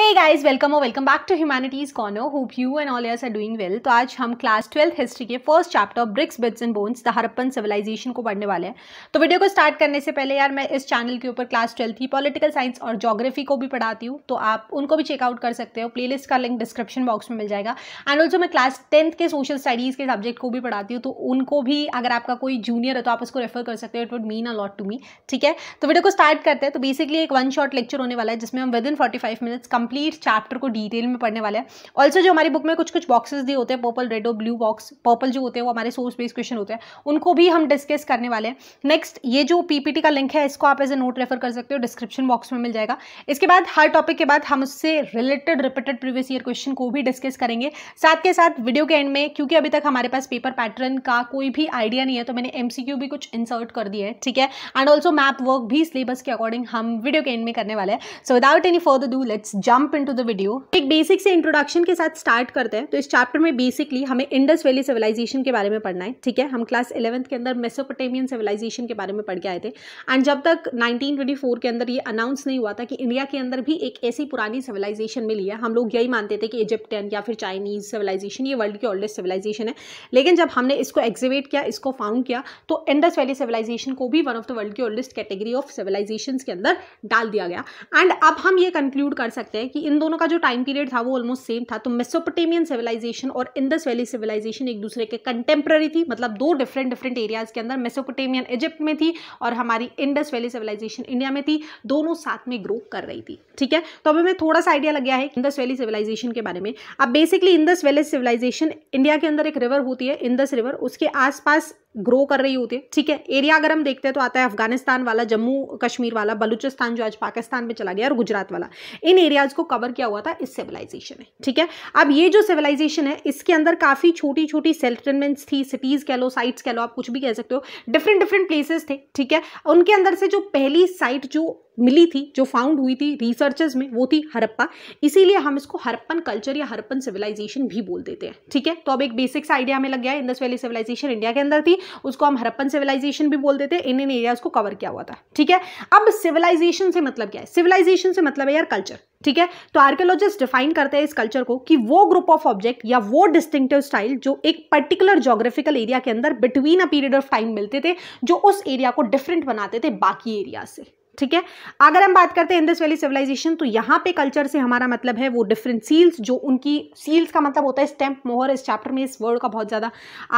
हे guys welcome और welcome back to humanities corner hope you and all are doing well तो आज हम class twelfth history के first chapter bricks beads and bones the Harappan civilisation को पढ़ने वाले हैं तो वीडियो को स्टार्ट करने से पहले यार मैं इस चैनल के ऊपर क्लास ट्वेल्थ की पॉलिटिकल साइंस और जोग्राफी को भी पढ़ाती हूँ तो आप उनको भी चेकआउट कर सकते हो प्लेलिस्ट का लिंक डिस्क्रिप्शन बॉक्स में मिल जाएगा एंड ऑल्सो मैं क्लास टेंथ के सोशल स्टडीज़ के सब्जेक्ट को भी पढ़ाती हूँ तो उनको भी अगर आपका कोई जूनियर है तो आप उसको रेफर कर सकते हो it would mean a lot to me ठीक है तो वीडियो को स्टार्ट करते हैं तो बेसिकली एक वन शॉट लेक्चर होने वाला है जिसमें हम within forty five minutes कम कंप्लीट चैप्टर को डिटेल में पढ़ने वाले हैं ऑल्सो जो हमारी बुक में कुछ कुछ बॉक्सेस दिए होते हैं पर्पल रेड और ब्लू बॉक्स पर्पल जो होते हैं वो हमारे सोर्स बेस्ड क्वेश्चन होते हैं उनको भी हम डिस्कस करने वाले हैं नेक्स्ट ये जो पीपीटी का लिंक है इसको आप एज ए नोट रेफर कर सकते हो डिस्क्रिप्शन बॉक्स में मिल जाएगा इसके बाद हर टॉपिक के बाद हम उससे related repeated previous year question को भी डिस्कस करेंगे साथ के साथ वीडियो के एंड में क्योंकि अभी तक हमारे पास पेपर पैटर्न का कोई भी आइडिया नहीं है तो मैंने एमसीक्यू भी कुछ इंसर्ट कर दिया है ठीक है एंड ऑल्सो मैप वर्क भी सिलेबस के अकॉर्डिंग हम वीडियो के एंड में करने वाले हैं so without any further do let's jump jump into the video एक बेसिक से इंट्रोडक्शन के साथ स्टार्ट करते हैं तो इस चैप्टर में बेसिकली हमें इंडस वैली सिविलाइजेशन के बारे में पढ़ना है ठीक है हम क्लास इलेवंथ के अंदर मेसोपोटेमियन सिविलाइजेशन के बारे में पढ़ के आए थे एंड जब तक 1924 के अंदर ये अनाउंस नहीं हुआ था कि इंडिया के अंदर भी एक ऐसी पुरानी सिविलाइजेशन मिली है हम लोग यही मानते थे कि इजिप्टन या फिर चाइनीज सिविलाइजेशन ये वर्ल्ड की ओल्डेस्ट सिविलाइजेशन है लेकिन जब हमने इसको एग्जिवेट किया इसको फाउंड किया तो इंडस वैली सिविलाइजेशन को भी वन ऑफ द वर्ल्ड की ओल्डेस्ट कैटेगरी ऑफ सिविलाइजेशन के अंदर डाल दिया गया एंड अब हम ये कंक्लूड कर सकते हैं हैं कि इन दोनों का जो टाइम पीरियड था वो ऑलमोस्ट सेम था तो मेसोपोटेमियन सिविलाइजेशन और इंदस वैली सिविलाइजेशन एक दूसरे के कंटेम्प्रेरी थी मतलब दो डिफरेंट डिफरेंट एरियाज के अंदर मेसोपोटेमियन इजिप्ट में थी और हमारी इंडस वैली सिविलाइजेशन इंडिया में थी दोनों साथ में ग्रो कर रही थी ठीक है तो अभी हमें थोड़ा सा आइडिया लग गया है इंदस वैली सिविलाइजेशन के बारे में अब basically Indus valley civilisation India के अंदर एक रिवर होती है इंदस रिवर उसके आसपास ग्रो कर रही होती है ठीक है एरिया अगर हम देखते हैं तो आता है अफगानिस्तान वाला जम्मू कश्मीर वाला बलूचिस्तान जो आज पाकिस्तान में चला गया और गुजरात वाला इन एरियाज को कवर किया हुआ था इस सिविलाइजेशन ने ठीक है अब ये जो सिविलाइजेशन है इसके अंदर काफ़ी छोटी छोटी सेटलमेंट्स थी सिटीज़ कह लो साइट्स कह लो आप कुछ भी कह सकते हो डिफरेंट डिफरेंट प्लेसेस थे ठीक है उनके अंदर से जो पहली साइट जो मिली थी जो फाउंड हुई थी रिसर्चेज में वो थी हरप्पा इसीलिए हम इसको हरप्पन कल्चर या हरप्पन सिविलाइजेशन भी बोल देते हैं ठीक है तो अब एक बेसिक्स आइडिया हमें लग गया है इंदस वैली सिविलाइजेशन इंडिया के अंदर थी उसको हम हरप्पन सिविलाइजेशन भी बोल देते हैं इन इन एरियाज को कवर किया हुआ था ठीक है अब सिविलाइजेशन से मतलब क्या है सिविलाइजेशन से मतलब है यार कल्चर ठीक है तो आर्कियोलॉजिस्ट डिफाइन करते हैं इस कल्चर को कि वो ग्रुप ऑफ ऑब्जेक्ट या वो डिस्टिंक्टिव स्टाइल जो एक पर्टिकुलर जोग्राफिकल एरिया के अंदर between a period of time मिलते थे जो उस एरिया को डिफरेंट बनाते थे बाकी एरिया से ठीक है अगर हम बात करते हैं इंदस वैली सिविलाइजेशन तो यहाँ पे कल्चर से हमारा मतलब है वो डिफरेंट सील्स जो उनकी सील्स का मतलब होता है स्टैम्प मोहर इस चैप्टर में इस वर्ड का बहुत ज़्यादा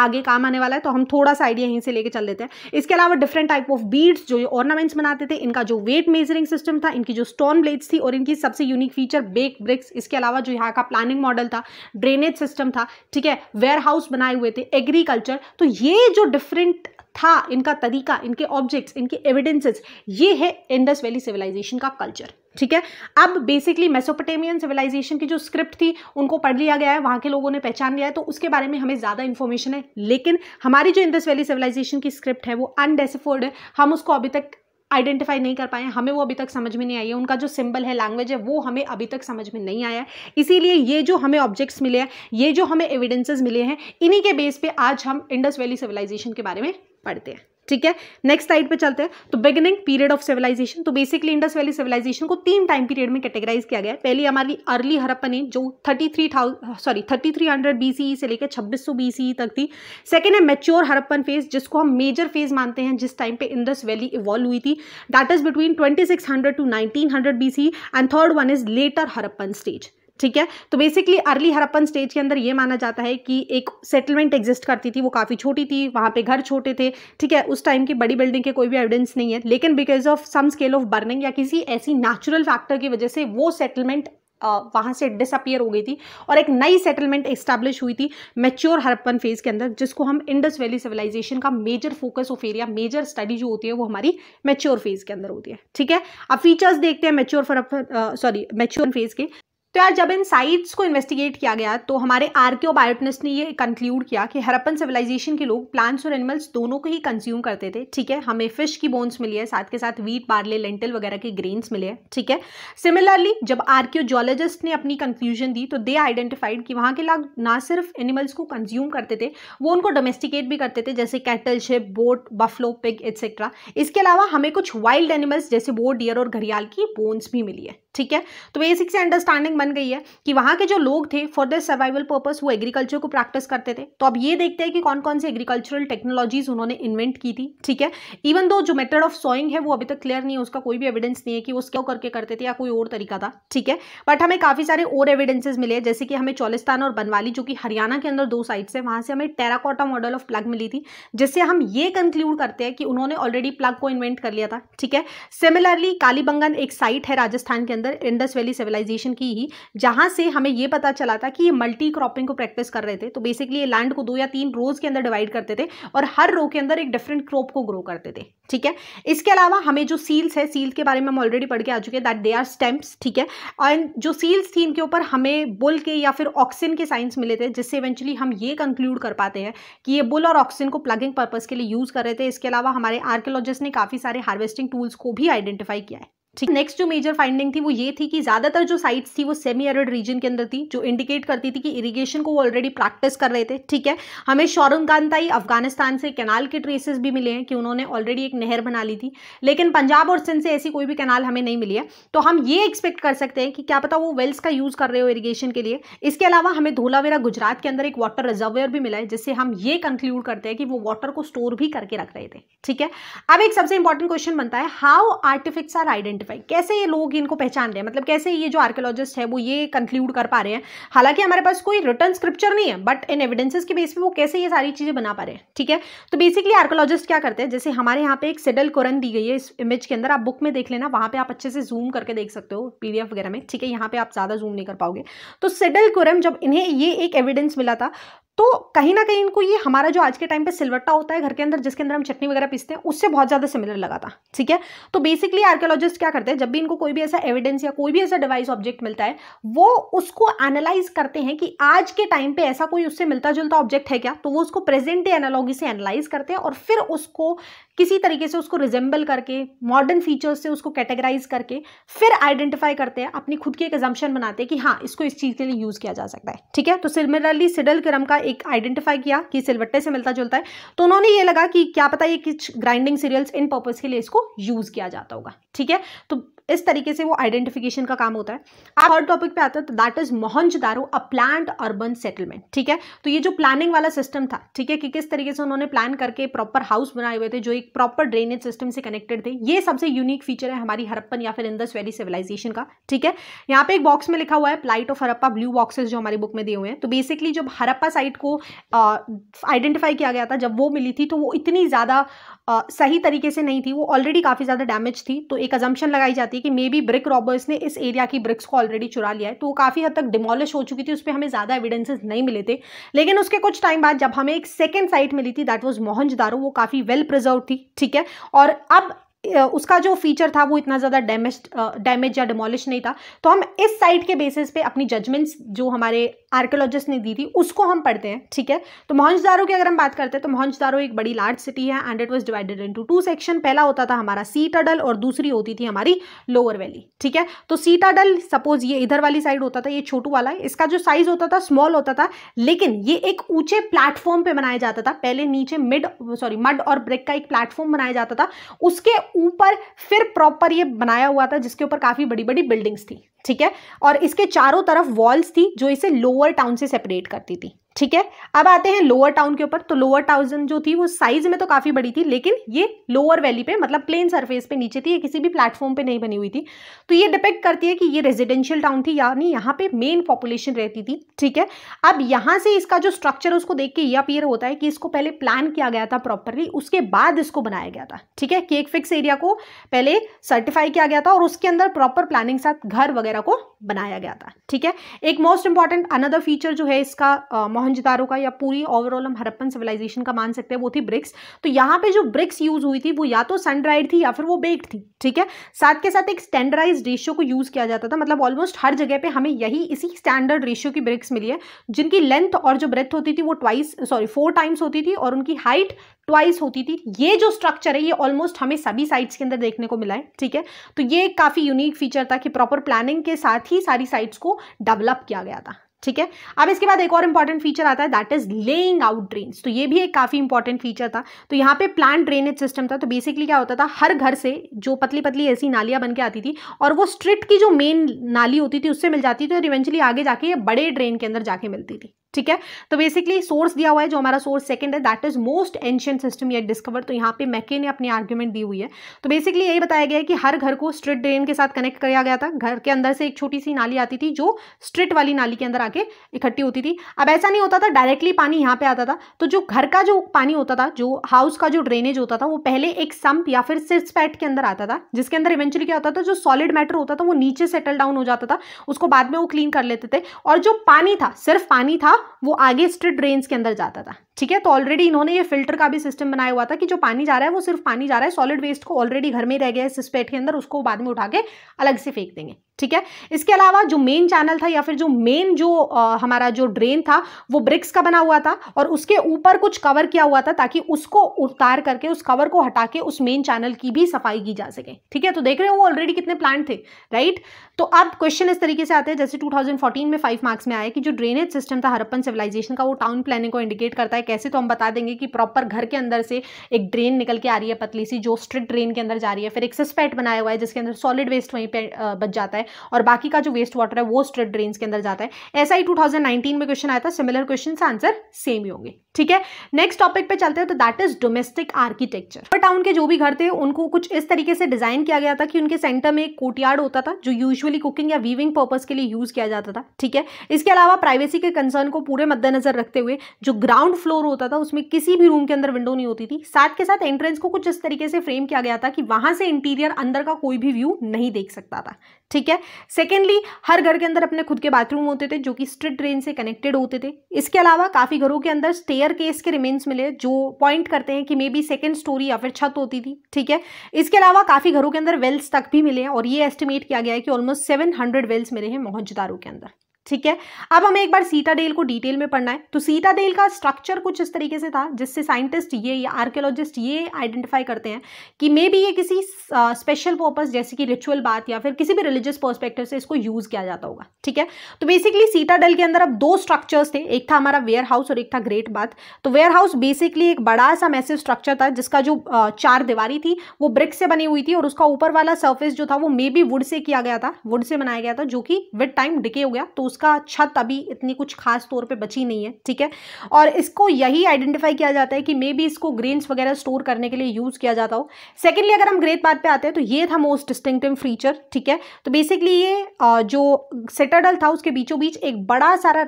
आगे काम आने वाला है तो हम थोड़ा सा आइडिया यहीं से लेके चल देते हैं इसके अलावा डिफरेंट टाइप ऑफ बीड्स जो ऑर्नामेंट्स बनाते थे इनका जो वेट मेजरिंग सिस्टम था इनकी जो स्टोन ब्लेड्स थी और इनकी सबसे यूनिक फीचर बेक ब्रिक्स इसके अलावा जो यहाँ का प्लानिंग मॉडल था ड्रेनेज सिस्टम था ठीक है वेयर हाउस बनाए हुए थे एग्रीकल्चर तो ये जो डिफरेंट था इनका तरीका इनके ऑब्जेक्ट्स इनके एविडेंसेस ये है इंडस वैली सिविलाइजेशन का कल्चर ठीक है अब बेसिकली मेसोपोटेमियन सिविलाइजेशन की जो स्क्रिप्ट थी उनको पढ़ लिया गया है वहाँ के लोगों ने पहचान लिया है तो उसके बारे में हमें ज़्यादा इन्फॉर्मेशन है लेकिन हमारी जो इंडस वैली सिविलाइजेशन की स्क्रिप्ट है वो अनडेसिफोर्ड है हम उसको अभी तक आइडेंटिफाई नहीं कर पाए हमें वो अभी तक समझ में नहीं आई है उनका जो सिंबल है लैंग्वेज है वो हमें अभी तक समझ में नहीं आया है इसीलिए ये जो हमें ऑब्जेक्ट्स मिले हैं ये जो हमें एविडेंसेस मिले हैं इन्हीं के बेस पे आज हम इंडस वैली सिविलाइजेशन के बारे में पढ़ते हैं ठीक है नेक्स्ट साइड पे चलते हैं तो बिगनिंग पीरियड ऑफ सिविलाइजेशन तो बेसिकली इंडस वैली सिविलाइजेशन को तीन टाइम पीरियड में कैटेगराइज किया गया है पहली हमारी अर्ली हरप्पन जो thirty three sorry thirty three hundred BCE से लेकर छब्बीस सौ बीसीई e तक थी सेकेंड है मेच्योर हरप्पन फेज जिसको हम मेजर फेज मानते हैं जिस टाइम पे इंडस वैली इवॉल्व हुई थी that is between twenty six hundred to nineteen hundred and third one is later Harappan stage ठीक है तो बेसिकली अर्ली हरप्पन स्टेज के अंदर ये माना जाता है कि एक सेटलमेंट एग्जिस्ट करती थी वो काफ़ी छोटी थी वहाँ पे घर छोटे थे ठीक है उस टाइम की बड़ी बिल्डिंग के कोई भी एविडेंस नहीं है लेकिन because of some scale of burning या किसी ऐसी नेचुरल फैक्टर की वजह से वो सेटलमेंट वहाँ से डिसअपियर हो गई थी और एक नई सेटलमेंट इस्टेब्लिश हुई थी मेच्योर हरप्पन फेज के अंदर जिसको हम इंडस वैली सिविलाइजेशन का major focus of area major study जो होती है वो हमारी मेच्योर फेज के अंदर होती है ठीक है अब फीचर्स देखते हैं मेच्योर सॉरी मेच्योर फेज के तो यार जब इन साइट्स को इन्वेस्टिगेट किया गया तो हमारे आर्क्यो बायोटनिस्ट ने ये कंक्लूड किया कि हरप्पन सिविलाइजेशन के लोग प्लांट्स और एनिमल्स दोनों को ही कंज्यूम करते थे ठीक है हमें फिश की बोन्स मिली है साथ के साथ वीट बार्ले लेंटल वगैरह के ग्रेन्स मिले हैं ठीक है सिमिलरली जब आर्क्योजोलॉजिस्ट ने अपनी कंक्लूजन दी तो दे आइडेंटिफाइड कि वहाँ के लोग ना सिर्फ एनिमल्स को कंज्यूम करते थे वो उनको डोमेस्टिकेट भी करते थे जैसे cattle sheep goat buffalo pig etcetera इसके अलावा हमें कुछ वाइल्ड एनिमल्स जैसे बोट डियर और घरियाल की बोन्स भी मिली है ठीक है तो बेसिक से अंडरस्टैंडिंग बन गई है कि वहाँ के जो लोग थे फॉर द सर्वाइवल पर्पस वो एग्रीकल्चर को प्रैक्टिस करते थे तो अब ये देखते हैं कि कौन कौन सी एग्रीकल्चरल टेक्नोलॉजीज उन्होंने इन्वेंट की थी ठीक है इवन दो जो मेथड ऑफ सॉइंग है वो अभी तक क्लियर नहीं है उसका कोई भी एविडेंस नहीं है कि वो क्यों करके करते थे या कोई और तरीका था ठीक है बट हमें काफ़ी सारे और एविडेंसेज मिले जैसे कि हमें चौलिस्तान और बनवाली जो कि हरियाणा के अंदर दो साइड है वहाँ से हमें टेराकोटा मॉडल ऑफ प्लग मिली थी जिससे हम ये कंक्लूड करते हैं कि उन्होंने ऑलरेडी प्लग को इन्वेंट कर लिया था ठीक है सिमिलरली कालीबंगन एक साइट है राजस्थान के अंदर इंडस वैली सिविलाइजेशन की ही जहां से हमें यह पता चला था कि ये मल्टी क्रॉपिंग को प्रैक्टिस कर रहे थे तो बेसिकली ये लैंड को दो या तीन रोज के अंदर डिवाइड करते थे और हर रो के अंदर एक डिफरेंट क्रॉप को ग्रो करते थे ठीक है इसके अलावा हमें जो सील्स है सील्स के बारे में हम ऑलरेडी पढ़ के आ चुके हैं दैट दे आर स्टेम्प्स ठीक है एंड जो सील्स थी इनके ऊपर हमें बुल के या फिर ऑक्सीजन के साइंस मिले थे जिससे इवेंचुअली हम ये कंक्लूड कर पाते हैं कि ये बुल और ऑक्सीजन को प्लगिंग पर्पज़ के लिए यूज़ कर रहे थे इसके अलावा हमारे आर्कियोलॉजिस्ट ने काफ़ी सारे हार्वेस्टिंग टूल्स को भी आइडेंटिफाई किया है ठीक नेक्स्ट जो मेजर फाइंडिंग थी वो ये थी कि ज़्यादातर जो साइट्स थी वो सेमी एरिड रीजन के अंदर थी जो इंडिकेट करती थी कि इरिगेशन को वो ऑलरेडी प्रैक्टिस कर रहे थे ठीक है हमें शौरम कांताई अफगानिस्तान से कैनाल के ट्रेसेस भी मिले हैं कि उन्होंने ऑलरेडी एक नहर बना ली थी लेकिन पंजाब और सिंध से ऐसी कोई भी कैनाल हमें नहीं मिली है तो हम ये एक्सपेक्ट कर सकते हैं कि क्या पता वो वेल्स का यूज़ कर रहे हो इरीगेशन के लिए इसके अलावा हमें धोलावेरा गुजरात के अंदर एक वाटर रिजर्वेयर भी मिला है जिससे हम ये कंक्लूड करते हैं कि वो वाटर को स्टोर भी करके रख रहे थे ठीक है अब एक सबसे इंपॉर्टेंट क्वेश्चन बनता है how artefacts are ident identify कैसे ये लोग इनको पहचान रहे हैं मतलब कैसे ये जो आर्कियोलॉजिस्ट है वो ये कंक्लूड कर पा रहे हैं हालांकि हमारे पास कोई रिटर्न स्क्रिप्चर नहीं है बट इन एविडेंसेस के बेस पे वो कैसे ये सारी चीज़ें बना पा रहे हैं ठीक है तो बेसिकली आर्कोलॉजिस्ट क्या करते हैं जैसे हमारे यहाँ पे एक सेडल कोरन दी गई है इस इमेज के अंदर आप बुक में देख लेना वहां पर आप अच्छे से जूम करके देख सकते हो पीडीएफ वगैरह में ठीक है यहाँ पे आप ज़्यादा जूम नहीं कर पाओगे तो सिडल कोरम जब इन्हें ये एक एविडेंस मिला था तो कहीं ना कहीं इनको ये हमारा जो आज के टाइम पे सिलवट्टा होता है घर के अंदर जिसके अंदर हम चटनी वगैरह पीसते हैं उससे बहुत ज़्यादा सिमिलर लगा था ठीक है तो बेसिकली आर्कियोलॉजिस्ट क्या करते हैं जब भी इनको कोई भी ऐसा एविडेंस या कोई भी ऐसा डिवाइस ऑब्जेक्ट मिलता है वो उसको एनालाइज करते हैं कि आज के टाइम पे ऐसा कोई उससे मिलता जुलता ऑब्जेक्ट है क्या तो वो उसको प्रेजेंट एनालॉजी से एनालाइज करते हैं और फिर उसको किसी तरीके से उसको रिजेंबल करके मॉडर्न फीचर्स से उसको कैटेगराइज करके फिर आइडेंटिफाई करते हैं अपनी खुद की एक एजम्पन बनाते हैं कि हाँ इसको इस चीज़ के लिए यूज़ किया जा सकता है ठीक है तो सिमिलरली सिडल क्रम का एक आइडेंटिफाई किया कि सिलवट्टे से मिलता जुलता है तो उन्होंने ये लगा कि क्या पता ये किस ग्राइंडिंग सीरियल्स इन पर्पज़ के लिए इसको यूज़ किया जाता होगा ठीक है तो इस तरीके से वो आइडेंटिफिकेशन का काम होता है आप थर्ड टॉपिक पे आते हैं तो that is Mohenjodaro a planned urban settlement ठीक है तो ये जो प्लानिंग वाला सिस्टम था ठीक है कि किस तरीके से उन्होंने प्लान करके प्रॉपर हाउस बनाए हुए थे जो एक प्रॉपर ड्रेनेज सिस्टम से कनेक्टेड थे ये सबसे यूनिक फीचर है हमारी हरप्पन या फिर इंदस वैली सिविलाइजेशन का ठीक है यहाँ पे एक बॉक्स में लिखा हुआ है plight of Harappa blue boxes जो हमारी बुक में दिए हुए हैं तो बेसिकली जब हरप्पा साइट को आइडेंटिफाई किया गया था जब वो मिली थी तो वो इतनी ज़्यादा सही तरीके से नहीं थी वो ऑलरेडी काफ़ी ज़्यादा डैमेज थी तो एक अजम्पन लगाई जाती है कि मे बी ब्रिक रॉबर्स ने इस एरिया की ब्रिक्स को ऑलरेडी चुरा लिया है तो वो काफ़ी हद तक डिमोलिश हो चुकी थी उस पर हमें ज़्यादा एविडेंसेस नहीं मिले थे लेकिन उसके कुछ टाइम बाद जब हमें एक सेकेंड साइट मिली थी दैट वॉज मोहनजदारो वो काफ़ी वेल प्रिजर्व थी ठीक है और अब उसका जो फीचर था वो इतना ज़्यादा डैमेज डैमेज या डिमोलिश नहीं था तो हम इस साइट के बेसिस पे अपनी जजमेंट्स जो हमारे आर्कोलॉजिस्ट ने दी थी उसको हम पढ़ते हैं ठीक है तो मोहनजदारो की अगर हम बात करते हैं तो मोहनजदारो एक बड़ी लार्ज सिटी है and it was divided into two section पहला होता था हमारा सीटाडल और दूसरी होती थी हमारी लोअर वैली ठीक है तो सीटाडल सपोज ये इधर वाली साइड होता था ये छोटू वाला है इसका जो साइज होता था स्मॉल होता था लेकिन ये एक ऊँचे प्लेटफॉर्म पर बनाया जाता था पहले नीचे मिड सॉरी मड और ब्रेक का एक प्लेटफॉर्म बनाया जाता था उसके ऊपर फिर प्रॉपर ये बनाया हुआ था जिसके ऊपर काफ़ी बड़ी बड़ी बिल्डिंग्स थी ठीक है और इसके चारों तरफ वॉल्स थी जो इसे लोअर टाउन से सेपरेट करती थी ठीक है अब आते हैं लोअर टाउन के ऊपर तो लोअर टाउन जो थी वो साइज में तो काफ़ी बड़ी थी लेकिन ये लोअर वैली पे मतलब प्लेन सरफेस पे नीचे थी ये किसी भी प्लेटफॉर्म पे नहीं बनी हुई थी तो ये डिपेक्ट करती है कि ये रेजिडेंशियल टाउन थी यानी यहाँ पे मेन पॉपुलेशन रहती थी ठीक है अब यहाँ से इसका जो स्ट्रक्चर उसको देख के ये अपियर होता है कि इसको पहले प्लान किया गया था प्रॉपरली उसके बाद इसको बनाया गया था ठीक है कि एक फिक्स एरिया को पहले सर्टिफाई किया गया था और उसके अंदर प्रॉपर प्लानिंग साथ घर वगैरह को बनाया गया था ठीक है एक मोस्ट इंपॉर्टेंट अनदर फीचर जो है इसका मोहनजदारों का या पूरी ओवरऑल हम हरप्पन सिविलाइजेशन का मान सकते हैं वो थी ब्रिक्स तो यहाँ पे जो ब्रिक्स यूज हुई थी वो या तो सनड्राइड थी या फिर वो बेक्ड थी ठीक है साथ के साथ एक स्टैंडर्डाइज रेशियो को यूज किया जाता था मतलब ऑलमोस्ट हर जगह पर हमें यही इसी स्टैंडर्ड रेशियो की ब्रिक्स मिली है जिनकी लेंथ और जो ब्रेथ होती थी वो ट्वाइस सॉरी फोर टाइम्स होती थी और उनकी हाइट ट्वाइस होती थी ये जो स्ट्रक्चर है ये ऑलमोस्ट हमें सभी साइट्स के अंदर देखने को मिला है ठीक है तो ये काफ़ी यूनिक फीचर था कि प्रॉपर प्लानिंग के साथ ही सारी साइट्स को डेवलप किया गया था ठीक है अब इसके बाद एक और इंपॉर्टेंट फीचर आता है that is laying out drain तो ये भी एक काफ़ी इंपॉर्टेंट फीचर था तो यहाँ पे प्लान ड्रेनेज सिस्टम था तो बेसिकली क्या होता था हर घर से जो पतली पतली ऐसी नालियां बन के आती थी और वो स्ट्रीट की जो मेन नाली होती थी उससे मिल जाती थी और इवेंचुअली आगे जाके ये बड़े ड्रेन के अंदर जाके मिलती थी ठीक है तो बेसिकली सोर्स दिया हुआ है जो हमारा सोर्स सेकंड है that is most ancient system ये डिस्कवर तो यहाँ पे मैके ने अपनी आर्ग्यूमेंट दी हुई है तो बेसिकली यही बताया गया है कि हर घर को स्ट्रिट ड्रेन के साथ कनेक्ट किया गया था घर के अंदर से एक छोटी सी नाली आती थी जो स्ट्रिट वाली नाली के अंदर आके इकट्ठी होती थी अब ऐसा नहीं होता था डायरेक्टली पानी यहाँ पे आता था तो जो घर का जो पानी होता था जो हाउस का जो ड्रेनेज होता था वो पहले एक सम्प या फिर सिर्स पैट के अंदर आता था जिसके अंदर इवेंचुअली क्या होता था जो सॉलिड मैटर होता था वो नीचे सेटल डाउन हो जाता था उसको बाद में वो क्लीन कर लेते थे और जो पानी था सिर्फ पानी था वो आगे स्ट्रिट रेंज के अंदर जाता था ठीक है तो ऑलरेडी इन्होंने ये फिल्टर का भी सिस्टम बनाया हुआ था कि जो पानी जा रहा है वो सिर्फ पानी जा रहा है सॉलिड वेस्ट को ऑलरेडी घर में रह गया है सिस्पेट के अंदर उसको बाद में उठा के अलग से फेंक देंगे ठीक है इसके अलावा जो मेन चैनल था या फिर जो मेन जो आ, हमारा जो ड्रेन था वो ब्रिक्स का बना हुआ था और उसके ऊपर कुछ कवर किया हुआ था ताकि उसको उतार करके उस कवर को हटा के उस मेन चैनल की भी सफाई की जा सके ठीक है तो देख रहे हो वो ऑलरेडी कितने प्लांट थे राइट तो अब क्वेश्चन इस तरीके से आते हैं जैसे टू में फाइव मार्क्स में आया कि जो ड्रेनेज सिस्टम था हरप्पन सिविलाइजेशन का वो टाउन प्लानिंग को इंडिकेट करता है है कैसे तो हम बता देंगे कि प्रॉपर घर के अंदर से एक ड्रेन निकल के आ रही है पतली सी जो स्ट्रिक ड्रेन के अंदर जा रही है फिर एक्सेस पैट बनाया हुआ है जिसके अंदर सॉलिड वेस्ट वहीं पर बच जाता है और बाकी का जो वेस्ट वाटर है वो स्ट्रिक ड्रेन के अंदर जाता है ऐसा ही टू में क्वेश्चन आया था सिमिलर क्वेश्चन आंसर सेम ही होंगे ठीक है नेक्स्ट टॉपिक पे चलते हैं तो दैट इज डोमेस्टिक आर्किटेक्चर पर टाउन के जो भी घर थे उनको कुछ इस तरीके से डिजाइन किया गया था कि उनके सेंटर में एक कोर्टयार्ड होता था जो यूजुअली कुकिंग या वीविंग पर्पज के लिए यूज किया जाता था ठीक है इसके अलावा प्राइवेसी के कंसर्न को पूरे मद्देनजर रखते हुए जो ग्राउंड फ्लोर फ्लोर होता था उसमें किसी भी रूम के अंदर विंडो नहीं होती थी साथ के साथ एंट्रेंस को कुछ इस तरीके से फ्रेम किया गया था कि वहां से इंटीरियर अंदर का कोई भी व्यू नहीं देख सकता था ठीक है सेकेंडली हर घर के अंदर अपने खुद के बाथरूम होते थे जो कि स्ट्रीट ड्रेन से कनेक्टेड होते थे इसके अलावा काफ़ी घरों के अंदर स्टेयर केस के रिमेन्स मिले जो पॉइंट करते हैं कि मे बी सेकेंड स्टोरी या फिर छत होती थी ठीक है इसके अलावा काफ़ी घरों के अंदर वेल्स तक भी मिले हैं और ये एस्टिमेट किया गया है कि ऑलमोस्ट सेवन वेल्स मिले हैं मोहनजदारों के अंदर ठीक है अब हमें एक बार सीता डेल को डिटेल में पढ़ना है तो सीता डेल का स्ट्रक्चर कुछ इस तरीके से था जिससे साइंटिस्ट ये या आर्कियोलॉजिस्ट ये आइडेंटिफाई करते हैं कि मे बी ये किसी स्पेशल पर्पस जैसे कि रिचुअल बात या फिर किसी भी रिलीजियस पर्सपेक्टिव से इसको यूज़ किया जाता होगा ठीक है तो बेसिकली सीता डेल के अंदर अब दो स्ट्रक्चर्स थे एक था हमारा वेयर हाउस और एक था ग्रेट बाथ तो वेयर हाउस बेसिकली एक बड़ा सा मैसेज स्ट्रक्चर था जिसका जो चार दीवारी थी वो ब्रिक से बनी हुई थी और उसका ऊपर वाला सर्फेस जो था वो मे बी वुड से किया गया था वुड से बनाया गया था जो कि विद टाइम डिके हो गया तो उसका छत अभी इतनी कुछ खास तौर पे बची नहीं है ठीक है और इसको यही आइडेंटिफाई किया जाता है कि मे बी इसको ग्रेन्स वगैरह स्टोर करने के लिए यूज़ किया जाता हो सेकेंडली अगर हम ग्रेट पार्ट पे आते हैं तो ये था मोस्ट डिस्टिंगटिव फीचर ठीक है तो बेसिकली ये जो सेटाडल था उसके बीचों बीच एक बड़ा सारा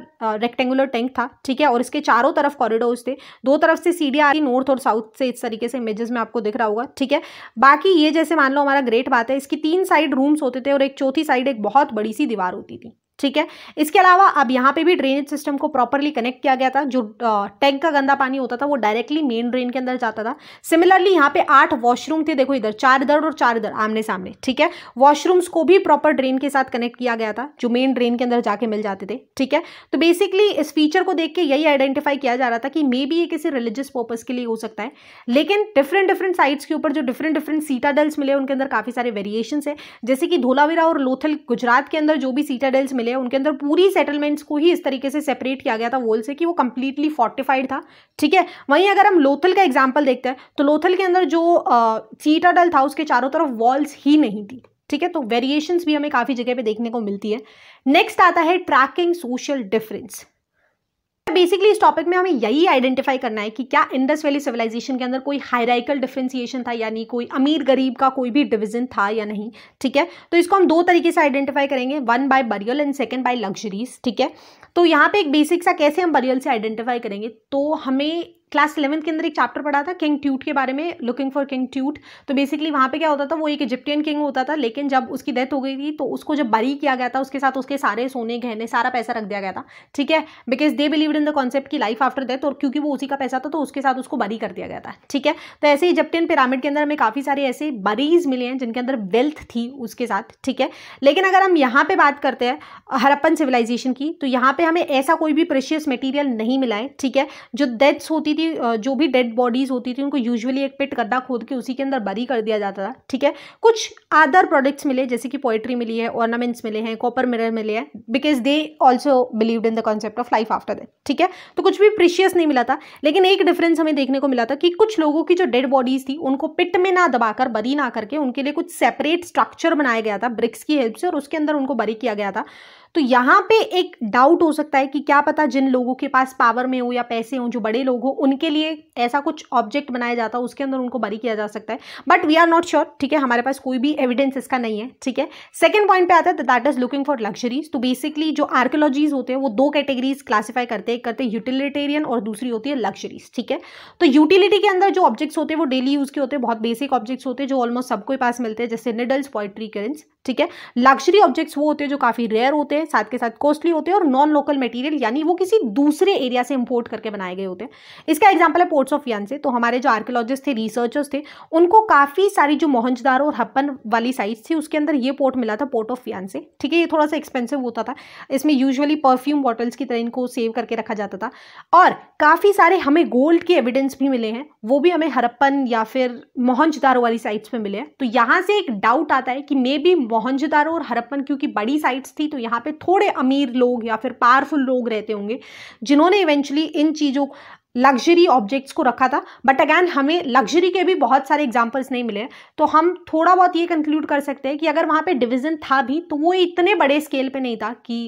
रेक्टेंगुलर टैंक था ठीक है और इसके चारों तरफ कॉरिडोर्स थे दो तरफ से सीढ़ियाँ आ रही नॉर्थ और साउथ से इस तरीके से इमेजेस में आपको दिख रहा होगा ठीक है बाकी ये जैसे मान लो हमारा ग्रेट बात है इसकी तीन साइड रूम्स होते थे और एक चौथी साइड एक बहुत बड़ी सी दीवार होती थी ठीक है इसके अलावा अब यहाँ पे भी ड्रेनेज सिस्टम को प्रॉपरली कनेक्ट किया गया था जो टैंक का गंदा पानी होता था वो डायरेक्टली मेन ड्रेन के अंदर जाता था सिमिलरली यहाँ पे आठ वॉशरूम थे देखो इधर चार इधर और चार इधर आमने सामने ठीक है वॉशरूम्स को भी प्रॉपर ड्रेन के साथ कनेक्ट किया गया था जो मेन ड्रेन के अंदर जाके मिल जाते थे ठीक है तो बेसिकली इस फीचर को देख के यही आइडेंटिफाई किया जा रहा था कि मे बी ये किसी रिलीजियस पर्पज के लिए हो सकता है लेकिन डिफरेंट डिफरेंट साइट्स के ऊपर जो डिफरेंट डिफरेंट सीटाडल्स मिले उनके अंदर काफ़ी सारे वेरिएशन है जैसे कि धोलावीरा और लोथल गुजरात के अंदर जो भी सीटाडल्स मिले मिले हैं उनके अंदर पूरी सेटलमेंट्स को ही इस तरीके से सेपरेट किया गया था वोल से कि वो कम्प्लीटली फोर्टिफाइड था ठीक है वहीं अगर हम लोथल का एग्जाम्पल देखते हैं तो लोथल के अंदर जो डल था उसके चारों तरफ वॉल्स ही नहीं थी ठीक है तो वेरिएशंस भी हमें काफ़ी जगह पे देखने को मिलती है नेक्स्ट आता है ट्रैकिंग सोशल डिफरेंस बेसिकली इस टॉपिक में हमें यही आइडेंटिफाई करना है कि क्या इंडस वैली सिविलाइजेशन के अंदर कोई हायराइकल डिफ्रेंसिएशन था यानी कोई अमीर गरीब का कोई भी डिवीजन था या नहीं ठीक है तो इसको हम दो तरीके से आइडेंटिफाई करेंगे one by burial and second by luxuries ठीक है तो यहाँ पे एक बेसिक सा कैसे हम बरियल से आइडेंटिफाई करेंगे तो हमें क्लास इलेवंथ के अंदर एक चैप्टर पढ़ा था किंग ट्यूट के बारे में लुकिंग फॉर किंग ट्यूट तो बेसिकली वहाँ पे क्या होता था वो एक इजिप्टियन किंग होता था लेकिन जब उसकी डेथ हो गई थी तो उसको जब बरी किया गया था उसके साथ उसके सारे सोने गहने सारा पैसा रख दिया गया था ठीक है because they believe in the concept की लाइफ आफ्टर डेथ और क्योंकि वो उसी का पैसा था तो उसके साथ उसको बरी कर दिया गया था ठीक है तो ऐसे इजिप्टियन पिरामिड के अंदर हमें काफ़ी सारे ऐसे बरीज मिले हैं जिनके अंदर वेल्थ थी उसके साथ ठीक है लेकिन अगर हम यहाँ पर बात करते हैं हरप्पन सिविलाइजेशन की तो यहाँ पर हमें ऐसा कोई भी प्रेशियस मटीरियल नहीं मिला है ठीक है जो डेथ्स होती थी कि जो भी डेड बॉडीज़ होती थी उनको यूजुअली एक पेट गड्ढा खोद के उसी के अंदर बरी कर दिया जाता था ठीक है कुछ अदर प्रोडक्ट्स मिले जैसे कि पोइट्री मिली है ऑर्नामेंट्स मिले हैं कॉपर मिरर मिले हैं because they also believe in the concept of life after that ठीक है तो कुछ भी प्रिशियस नहीं मिला था लेकिन एक डिफरेंस हमें देखने को मिला था कि कुछ लोगों की जो डेड बॉडीज़ थी उनको पिट में ना दबाकर बरी ना करके उनके लिए कुछ सेपरेट स्ट्रक्चर बनाया गया था ब्रिक्स की हेल्प से और उसके अंदर उनको बरी किया गया था तो यहाँ पे एक डाउट हो सकता है कि क्या पता जिन लोगों के पास पावर में हो या पैसे हों जो बड़े लोग हो उनके लिए ऐसा कुछ ऑब्जेक्ट बनाया जाता है उसके अंदर उनको बरी किया जा सकता है but we are not sure ठीक है हमारे पास कोई भी एविडेंस इसका नहीं है ठीक है सेकेंड पॉइंट पे आता है that is looking for luxuries तो बेसिकली जो आर्कोलॉजीज होते हैं वो दो कैटेगरीज क्लासीफाई करते हैं करते यूटिलिटेरियन और दूसरी होती है लग्जरीज ठीक है तो यूटिलिटी के अंदर जो ऑब्जेक्ट्स होते हैं वो डेली यूज के होते हैं बहुत बेसिक ऑब्जेक्ट्स होते हैं जो ऑलमोस्ट सबको पास मिलते हैं जैसे निडल्स पॉइट्री करेंस ठीक है लग्जरी ऑब्जेक्ट्स वो होते हैं जो काफ़ी रेयर होते हैं साथ के साथ कॉस्टली होते हैं और नॉन लोकल मटेरियल यानी वो किसी दूसरे एरिया से इंपोर्ट करके बनाए गए होते हैं इसका एग्जांपल है पोर्ट्स ऑफ यान से तो हमारे जो आर्कियोलॉजिस्ट थे रिसर्चर्स थे उनको काफ़ी सारी जो मोहनजदार और हप्पन वाली साइट्स थी उसके अंदर ये पोर्ट मिला था पोर्ट ऑफ यान से ठीक है ये थोड़ा सा एक्सपेंसिव होता था इसमें यूजअली परफ्यूम बॉटल्स की तरह इनको सेव करके रखा जाता था और काफ़ी सारे हमें गोल्ड के एविडेंस भी मिले हैं वो भी हमें हरप्पन या फिर मोहनजदारो वाली साइट्स में मिले हैं तो यहाँ से एक डाउट आता है कि मे बी मोहनजदारो और हरप्पन क्योंकि बड़ी साइट्स थी तो यहाँ पे थोड़े अमीर लोग या फिर पावरफुल लोग रहते होंगे जिन्होंने इवेंचुअली इन चीज़ों लग्जरी ऑब्जेक्ट्स को रखा था बट अगैन हमें लग्जरी के भी बहुत सारे एग्जाम्पल्स नहीं मिले तो हम थोड़ा बहुत ये कंक्लूड कर सकते हैं कि अगर वहाँ पर डिवीज़न था भी तो वो इतने बड़े स्केल पर नहीं था कि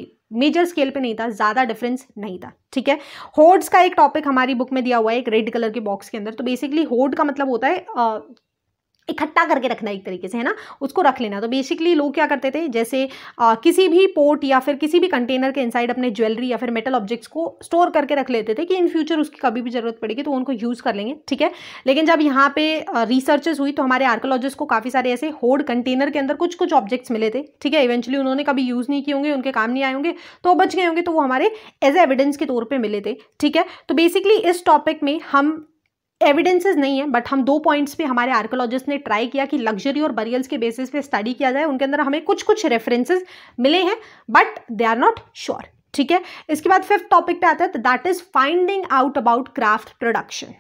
मेजर स्केल पे नहीं था ज़्यादा डिफरेंस नहीं था ठीक है होर्ड्स का एक टॉपिक हमारी बुक में दिया हुआ है एक रेड कलर के बॉक्स के अंदर तो बेसिकली होर्ड का मतलब होता है इकट्ठा करके रखना एक तरीके से है ना उसको रख लेना तो बेसिकली लोग क्या करते थे जैसे आ, किसी भी पोर्ट या फिर किसी भी कंटेनर के इनसाइड अपने ज्वेलरी या फिर मेटल ऑब्जेक्ट्स को स्टोर करके रख लेते थे कि इन फ्यूचर उसकी कभी भी ज़रूरत पड़ेगी तो उनको यूज़ कर लेंगे ठीक है लेकिन जब यहाँ पे रिसर्चेस हुई तो हमारे आर्कोलॉजिस्ट को काफ़ी सारे ऐसे होर्ड कंटेनर के अंदर कुछ कुछ ऑब्जेक्ट्स मिले थे ठीक है इवेंचुअली उन्होंने कभी यूज़ नहीं किए होंगे उनके काम नहीं आए होंगे तो बच गए होंगे तो वो हमारे एज ए एविडेंस के तौर पर मिले थे ठीक है तो बेसिकली इस टॉपिक में हम एविडेंसेस नहीं है बट हम दो पॉइंट्स पे हमारे आर्कोलॉजिस्ट ने ट्राई किया कि लग्जरी और बरियल्स के बेसिस पे स्टडी किया जाए उनके अंदर हमें कुछ कुछ रेफरेंसेस मिले हैं but they are not sure ठीक है इसके बाद फिफ्थ टॉपिक पे आता है that is finding out about craft production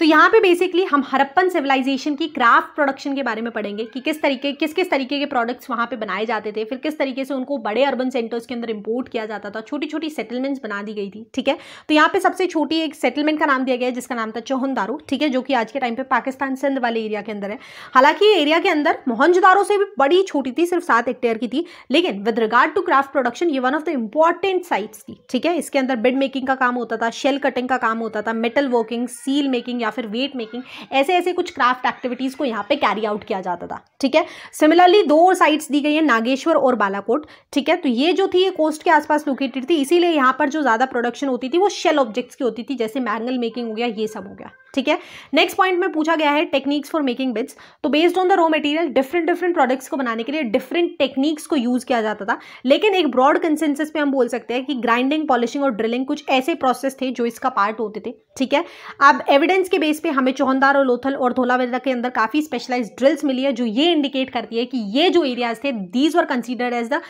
तो यहाँ पे बेसिकली हम हरप्पन सिविलाइजेशन की क्राफ्ट प्रोडक्शन के बारे में पढ़ेंगे कि किस तरीके किस किस तरीके के प्रोडक्ट्स वहाँ पे बनाए जाते थे फिर किस तरीके से उनको बड़े अर्बन सेंटर्स के अंदर इंपोर्ट किया जाता था छोटी छोटी सेटलमेंट्स बना दी गई थी ठीक है तो यहाँ पे सबसे छोटी एक सेटलमेंट का नाम दिया गया जिसका नाम था चौहनदारू ठीक है जो कि आज के टाइम पर पाकिस्तान सिंध वाले एरिया के अंदर है हालांकि ये एरिया के अंदर मोहनजदारों से भी बड़ी छोटी थी सिर्फ सात हेक्टेयर की थी लेकिन with regard to craft production ये one of the important sites थी ठीक है इसके अंदर बेड मेकिंग का काम होता था शेल कटिंग का काम होता था मेटल वर्किंग सील मेकिंग या या फिर वेट मेकिंग ऐसे ऐसे कुछ क्राफ्ट एक्टिविटीज़ को यहाँ पे कैरी आउट किया जाता था ठीक है सिमिलरली दो साइट्स दी गई है नागेश्वर और बालाकोट ठीक है तो ये जो थी ये कोस्ट के आसपास लोकेटेड थी इसीलिए यहाँ पर जो ज़्यादा प्रोडक्शन होती थी वो शेल ऑब्जेक्ट्स की होती थी जैसे मैंगल मेकिंग हो गया ये सब हो गया ठीक है नेक्स्ट पॉइंट में पूछा गया है टेक्निक्स फॉर मेकिंग बिट्स तो based on the raw material different different products को बनाने के लिए डिफरेंट टेक्निक्स को यूज किया जाता था लेकिन एक ब्रॉड कंसेंसस पे हम बोल सकते हैं कि ग्राइंडिंग पॉलिशिंग और ड्रिलिंग कुछ ऐसे प्रोसेस थे जो इसका पार्ट होते थे ठीक है अब एविडेंस के बेस पे हमें चौहनदार और लोथल और धोलावेरा के अंदर काफ़ी स्पेशलाइज ड्रिल्स मिली है जो ये इंडिकेट करती है कि ये जो एरियाज थे these were considered as the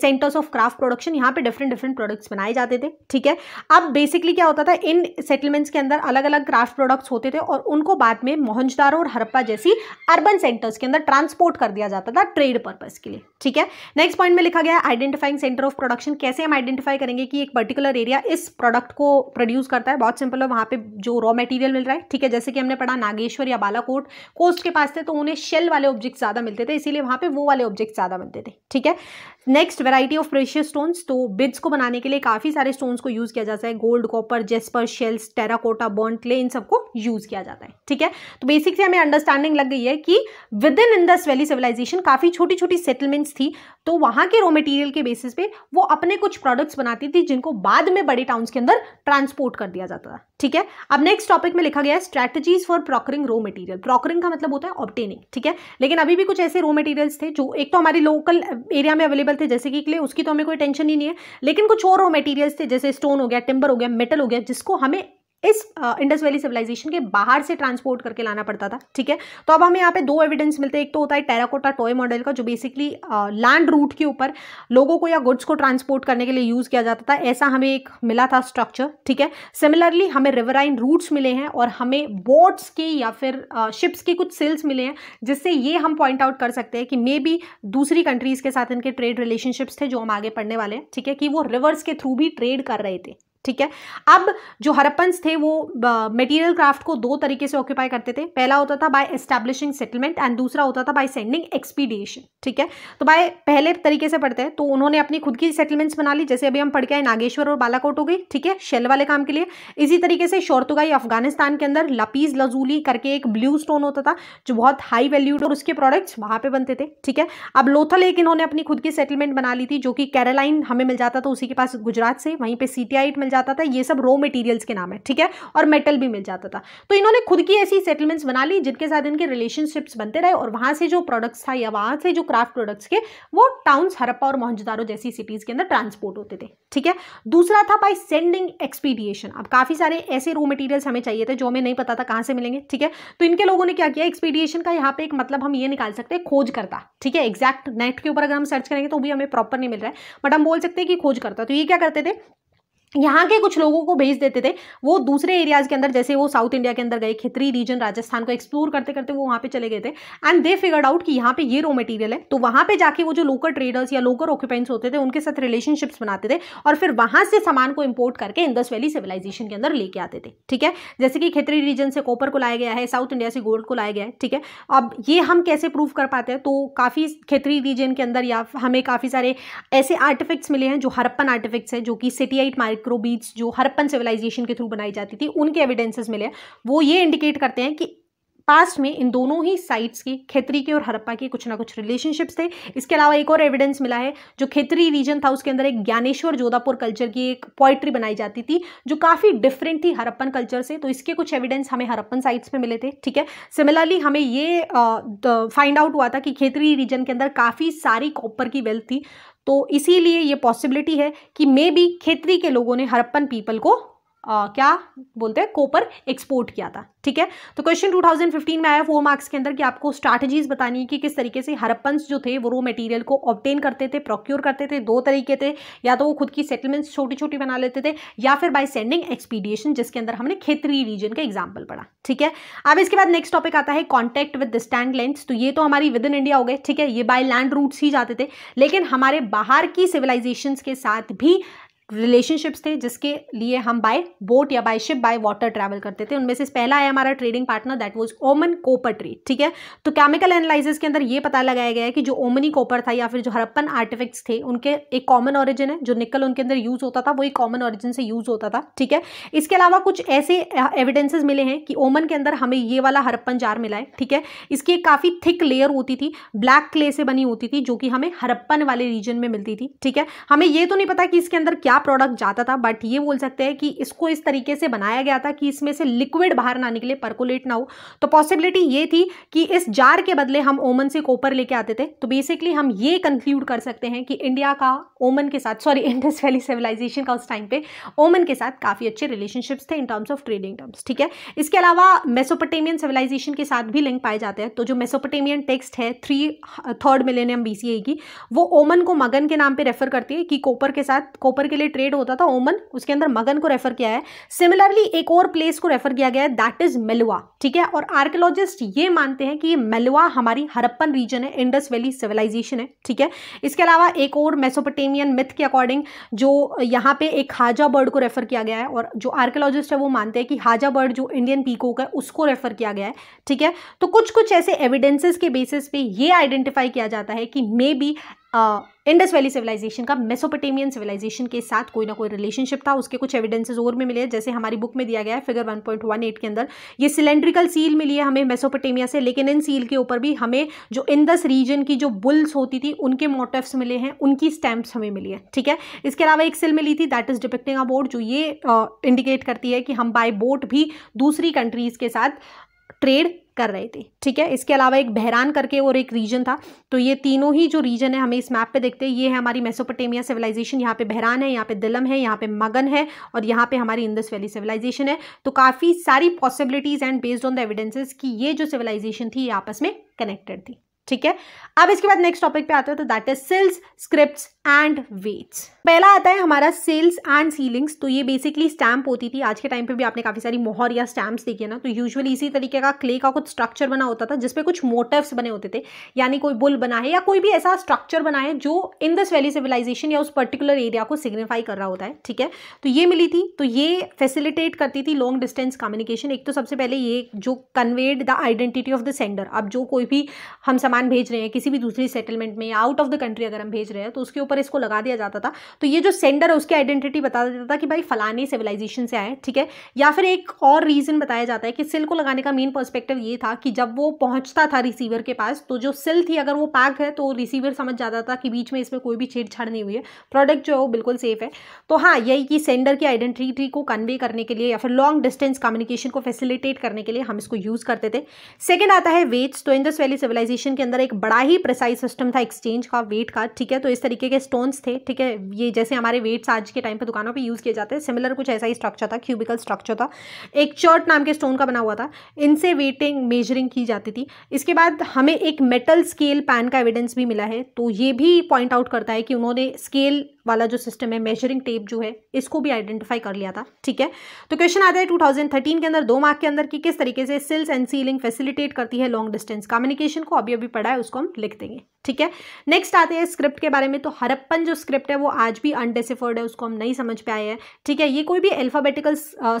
centres of craft production यहाँ पे डिफरेंट डिफरेंट प्रोडक्ट्स बनाए जाते थे ठीक है अब बेसिकली क्या होता था इन सेटलमेंट्स के अंदर अलग अलग क्राफ्ट प्रोडक्ट्स होते थे और उनको बाद में मोहनजदारो और हरप्पा जैसी अर्बन सेंटर्स के अंदर ट्रांसपोर्ट कर दिया जाता था ट्रेड पर्पज के लिए ठीक है नेक्स्ट पॉइंट में लिखा गया है आइडेंटिफाइंग सेंटर ऑफ प्रोडक्शन कैसे हम आइडेंटिफाई करेंगे कि एक पर्टिकुलर एरिया इस प्रोडक्ट को प्रोड्यूस करता है बहुत सिंपल है वहां पर जो रॉ मटेरियल मिल रहा है ठीक है जैसे कि हमने पढ़ा नागेश्वर या बालाकोट कोस्ट के पास थे तो उन्हें शेल वाले ऑब्जेक्ट ज़्यादा मिलते थे इसीलिए वहां पर वो वाले ऑब्जेक्ट ज़्यादा मिलते थे ठीक है next variety of precious stones तो बिड्स को बनाने के लिए काफ़ी सारे स्टोन्स को यूज़ किया जाता है gold copper jasper shells terracotta bond clay इन सबको यूज़ किया जाता है ठीक है तो बेसिक से हमें अंडरस्टैंडिंग लग गई है कि within Indus valley civilization काफ़ी छोटी छोटी सेटलमेंट्स थी तो वहाँ के रॉ मटेरियल के बेसिस पे वो अपने कुछ प्रोडक्ट्स बनाती थी जिनको बाद में बड़े टाउन्स के अंदर ट्रांसपोर्ट कर दिया जाता था ठीक है अब नेक्स्ट टॉपिक में लिखा गया है strategies for procuring raw material procuring का मतलब होता है ऑप्टेनिंग ठीक है लेकिन अभी भी कुछ ऐसे रो मटेरियल्स थे जो एक तो हमारे लोकल एरिया में अवेलेबल थे जैसे कि क्ले उसकी तो हमें कोई टेंशन ही नहीं है लेकिन कुछ और मटेरियल्स थे जैसे स्टोन हो गया टिम्बर हो गया मेटल हो गया जिसको हमें इस इंडस वैली सिविलाइजेशन के बाहर से ट्रांसपोर्ट करके लाना पड़ता था ठीक है तो अब हमें यहाँ पे दो एविडेंस मिलते हैं एक तो होता है टेराकोटा टॉय मॉडल का जो बेसिकली लैंड रूट के ऊपर लोगों को या गुड्स को ट्रांसपोर्ट करने के लिए यूज़ किया जाता था ऐसा हमें एक मिला था स्ट्रक्चर ठीक है सिमिलरली हमें रिवराइन रूट्स मिले हैं और हमें बोट्स के या फिर शिप्स के कुछ सेल्स मिले हैं जिससे ये हम पॉइंट आउट कर सकते हैं कि मे बी दूसरी कंट्रीज़ के साथ इनके ट्रेड रिलेशनशिप्स थे जो हम आगे पढ़ने वाले हैं ठीक है कि वो रिवर्स के थ्रू भी ट्रेड कर रहे थे ठीक है अब जो हरप्पन्स थे वो मटेरियल क्राफ्ट को दो तरीके से ऑक्यूपाई करते थे पहला होता था बाय एस्टैब्लिशिंग सेटलमेंट एंड दूसरा होता था बाय सेंडिंग एक्सपीडिएशन ठीक है तो बाय पहले तरीके से पढ़ते हैं तो उन्होंने अपनी खुद की सेटलमेंट्स बना ली जैसे अभी हम पढ़ के आए नागेश्वर और बालाकोट हो गई ठीक है शेल वाले काम के लिए इसी तरीके से शोरतुगाई अफगानिस्तान के अंदर लपीज लजूली करके एक ब्लू स्टोन होता था जो बहुत हाई वैल्यूड और उसके प्रोडक्ट्स वहाँ पर बनते थे ठीक है अब लोथल एक इन्होंने अपनी खुद की सेटलमेंट बना ली थी जो कि कैरालाइन हमें मिल जाता था उसी के पास गुजरात से वहीं पर सी मिल जाता था ये सब रॉ मटेरियल्स के नाम है ठीक है और मेटल भी मिल जाता था तो इन्होंने खुद की ऐसी सेटलमेंट्स बना ली जिनके साथ इनके रिलेशनशिप्स बनते रहे और वहाँ से जो प्रोडक्ट्स था या वहाँ से जो क्राफ्ट प्रोडक्ट्स के वो टाउन्स हरप्पा और मोहनजदारो जैसी सिटीज़ के अंदर ट्रांसपोर्ट होते थे ठीक है दूसरा था बाई सेंडिंग एक्सपीडिएशन अब काफ़ी सारे ऐसे रॉ मटेरियल्स हमें चाहिए थे जो हमें नहीं पता था कहाँ से मिलेंगे ठीक है तो इनके लोगों ने क्या किया एक्सपीडिएशन का यहाँ पर एक मतलब हम ये निकाल सकते हैं खोज करता ठीक है एग्जैक्ट नेट के ऊपर अगर हम सर्च करेंगे तो भी हमें प्रॉपर नहीं मिल रहा है बट हम बोल सकते हैं कि खोज करता तो ये क्या करते थे यहाँ के कुछ लोगों को भेज देते थे वो दूसरे एरियाज़ के अंदर जैसे वो साउथ इंडिया के अंदर गए खित्री रीजन राजस्थान को एक्सप्लोर करते करते वो वहाँ पे चले गए थे एंड दे फिगर्ड आउट कि यहाँ पे ये रॉ मटेरियल है तो वहाँ पे जाके वो जो लोकल ट्रेडर्स या लोकल ऑक्यूपेंट्स होते थे उनके साथ रिलेशनशिप्स बनाते थे और फिर वहाँ से सामान को इम्पोर्ट करके इंदस वैली सिविलाइजेशन के अंदर लेके आते थे ठीक है जैसे कि खेतरी रीजन से कॉपर को लाया गया है साउथ इंडिया से गोल्ड को लाया गया है ठीक है अब ये हम कैसे प्रूव कर पाते हैं तो काफ़ी खेतरी रीजन के अंदर या हमें काफ़ी सारे ऐसे आर्टिफिक्ट्स मिले हैं जो हरप्पन आर्टिफिक्ट्स हैं जो कि सिटी आइट मार्केट माइक्रोबीट्स जो हरपन सिविलाइजेशन के थ्रू बनाई जाती थी उनके एविडेंसेस मिले वो ये इंडिकेट करते हैं कि पास्ट में इन दोनों ही साइट्स की खेतरी के और हरप्पा के कुछ ना कुछ रिलेशनशिप्स थे इसके अलावा एक और एविडेंस मिला है जो खेतरी रीजन था उसके अंदर एक ज्ञानेश्वर जोधापुर कल्चर की एक पोइट्री बनाई जाती थी जो काफ़ी डिफरेंट थी हरप्पन कल्चर से तो इसके कुछ एविडेंस हमें हरप्पन साइट्स पे मिले थे ठीक है सिमिलरली हमें ये फाइंड आउट हुआ था कि खेतरी रीजन के अंदर काफ़ी सारी कॉपर की वेल्थ थी तो इसीलिए ये पॉसिबिलिटी है कि मे बी खेतरी के लोगों ने हरप्पन पीपल को आ, क्या बोलते हैं कोपर एक्सपोर्ट किया था ठीक है तो क्वेश्चन 2015 में आया फोर मार्क्स के अंदर कि आपको स्ट्रैटेजीज बतानी है कि किस तरीके से हरप्पन्स जो थे वो रो मटेरियल को ऑप्टेन करते थे प्रोक्योर करते थे दो तरीके थे या तो वो खुद की सेटलमेंट्स छोटी छोटी बना लेते थे या फिर बाय सेंडिंग एक्सपीडिएशन जिसके अंदर हमने खेतरी रीजन का एग्जाम्पल पढ़ा ठीक है अब इसके बाद नेक्स्ट टॉपिक आता है कॉन्टैक्ट विद स्टैंड लेंथ तो ये तो हमारी विद इन इंडिया हो गए ठीक है ये बाय लैंड रूट्स ही जाते थे लेकिन हमारे बाहर की सिविलाइजेशन के साथ भी रिलेशनशिप्स थे जिसके लिए हम बाय बोट या by ship by water travel करते थे उनमें से पहला है हमारा trading partner that was Oman ट्री ठीक है तो केमिकल एनालिसिस के अंदर ये पता लगाया गया है कि जो ओमनी कोपर था या फिर जो हरप्पन आर्टिफिक्स थे उनके एक कॉमन ऑरिजिन है जो निकल उनके अंदर यूज होता था वो एक कॉमन ऑरिजिन से यूज होता था ठीक है इसके अलावा कुछ ऐसे एविडेंसेज मिले हैं कि ओमन के अंदर हमें ये वाला हरप्पन जार मिला है ठीक है इसकी एक काफ़ी थिक लेयर होती थी ब्लैक क्ले से बनी होती थी जो कि हमें हरप्पन वाले रीजन में मिलती थी ठीक है हमें ये तो नहीं पता कि इसके अंदर क्या प्रोडक्ट जाता था बट ये बोल सकते हैं कि इसको इस तरीके से बनाया गया था कि इसमें से लिक्विड बाहर ना निकले परकुलेट ना हो तो पॉसिबिलिटी ये थी कि इस जार के बदले हम ओमन से कोपर लेके आते थे तो बेसिकली हम ये कंक्लूड कर सकते हैं कि इंडिया का ओमन के साथ सॉरी इंडस वैली सिविलाइजेशन का उस टाइम पे ओमन के साथ काफ़ी अच्छे रिलेशनशिप्स थे in terms of trading terms ठीक है इसके अलावा मेसोपोटेमियन सिविलाइजेशन के साथ भी लिंक पाए जाते हैं तो जो मेसोपोटेमियन टेक्स्ट है थ्री थर्ड मिलेनियम बीसीए की वो ओमन को मगन के नाम पर रेफर करती है कि कोपर के साथ कोपर के लिए ट्रेड होता था ओमन उसके अंदर मगन को रेफर किया है सिमिलरली एक और प्लेस को रेफर किया गया है दैट इज मेलुआ ठीक है और आर्कोलॉजिस्ट ये मानते हैं कि मेलुआ हमारी हरप्पन रीजन है इंडस वैली सिविलाइजेशन है ठीक है इसके अलावा एक और मेसोपोटेमियन मिथ के अकॉर्डिंग जो यहाँ पे एक हाजा बर्ड को रेफर किया गया है और जो आर्कोलॉजिस्ट है वो मानते हैं कि हाजा बर्ड जो इंडियन पीकोक है उसको रेफर किया गया है ठीक है तो कुछ कुछ ऐसे एविडेंसेस के बेसिस पे ये आइडेंटिफाई किया जाता है कि maybe Indus valley civilisation का मेसोपोटेमियन सिविलाइजेशन के साथ कोई ना कोई रिलेशनशिप था उसके कुछ एविडेंसेस और भी मिले जैसे हमारी बुक में दिया गया है फिगर 1.18 के अंदर ये सिलेंड्रिकल सील मिली है हमें मेसोपोटेमिया से लेकिन इन सील के ऊपर भी हमें जो इंडस रीजन की जो बुल्स होती थी उनके मोटिवस मिले हैं उनकी स्टैम्प्स हमें मिली है ठीक है इसके अलावा एक सील मिली थी that is depicting a boat जो ये इंडिकेट करती है कि हम बाय बोट भी दूसरी कंट्रीज़ के साथ ट्रेड कर रहे थे ठीक है इसके अलावा एक बहरान करके और एक रीजन था तो ये तीनों ही जो रीजन है हमें इस मैप पे देखते हैं ये है हमारी मेसोपोटेमिया सिविलाइजेशन यहाँ पे बहरान है यहाँ पे दिलम है यहाँ पे मगन है और यहाँ पे हमारी इंदस वैली सिविलाइजेशन है तो काफ़ी सारी possibilities and based on the evidences की ये जो सिविलाइजेशन थी ये आपस में कनेक्टेड थी ठीक है अब इसके बाद नेक्स्ट टॉपिक पे आते हैं तो that is seals script and weights पहला आता है हमारा सेल्स एंड सीलिंग्स तो ये बेसिकली स्टैम्प होती थी आज के टाइम पे भी आपने काफ़ी सारी मोहर या स्टैम्प्स देखी है ना तो यूजुअली इसी तरीके का क्ले का कुछ स्ट्रक्चर बना होता था जिसपे कुछ मोटिव्स बने होते थे यानी कोई बुल बना है या कोई भी ऐसा स्ट्रक्चर बना है जो इन दस वैली सिविलाइजेशन या उस पर्टिकुलर एरिया को सिग्निफाई कर रहा होता है ठीक है तो ये मिली थी तो ये फैसिलिटेट करती थी लॉन्ग डिस्टेंस कम्युनिकेशन एक तो सबसे पहले ये जो conveyed the identity of the sender अब जो कोई भी हम सामान भेज रहे हैं किसी भी दूसरी सेटलमेंट में या आउट ऑफ द कंट्री अगर हम भेज रहे हैं तो उसके ऊपर इसको लगा दिया जाता था तो ये जो सेंडर है उसकी आइडेंटिटी बता देता था कि भाई फलानी सिविलाइजेशन से आए ठीक है या फिर एक और रीज़न बताया जाता है कि सिल को लगाने का मेन पर्स्पेक्टिव ये था कि जब वो पहुंचता था रिसीवर के पास तो जो सिल थी अगर वो पैक है तो रिसीवर समझ जाता था कि बीच में इसमें कोई भी छेड़छाड़ नहीं हुई है प्रोडक्ट जो है वो बिल्कुल सेफ है तो हाँ यही कि सेंडर की आइडेंटिटी को कन्वे करने के लिए या फिर लॉन्ग डिस्टेंस कम्युनिकेशन को फैसिलिटेट करने के लिए हम इसको यूज़ करते थे सेकेंड आता है वेट्स तो इंदस वैली सिविलाइजेशन के अंदर एक बड़ा ही प्रिसाइज सिस्टम था एक्सचेंज का वेट का ठीक है तो इस तरीके के स्टोन्स थे ठीक है ये जैसे हमारे वेट्स आज के टाइम पे दुकानों पे यूज़ किए जाते हैं सिमिलर कुछ ऐसा ही स्ट्रक्चर था क्यूबिकल स्ट्रक्चर था एक चर्ट नाम के स्टोन का बना हुआ था इनसे वेटिंग मेजरिंग की जाती थी इसके बाद हमें एक मेटल स्केल पैन का एविडेंस भी मिला है तो ये भी पॉइंट आउट करता है कि उन्होंने स्केल वाला जो सिस्टम है मेजरिंग टेप जो है इसको भी आइडेंटिफाई कर लिया था ठीक है तो क्वेश्चन आता है 2013 के अंदर दो मार्क के अंदर कि किस तरीके से सिल्स एंड सीलिंग फैसिलिटेट करती है लॉन्ग डिस्टेंस कम्युनिकेशन को अभी अभी पढ़ा है उसको हम लिख देंगे ठीक है नेक्स्ट आते हैं स्क्रिप्ट के बारे में तो हरप्पन जो स्क्रिप्ट है वो आज भी अनडेसिफर्ड है उसको हम नहीं समझ पाए हैं ठीक है ये कोई भी एल्फाबेटिकल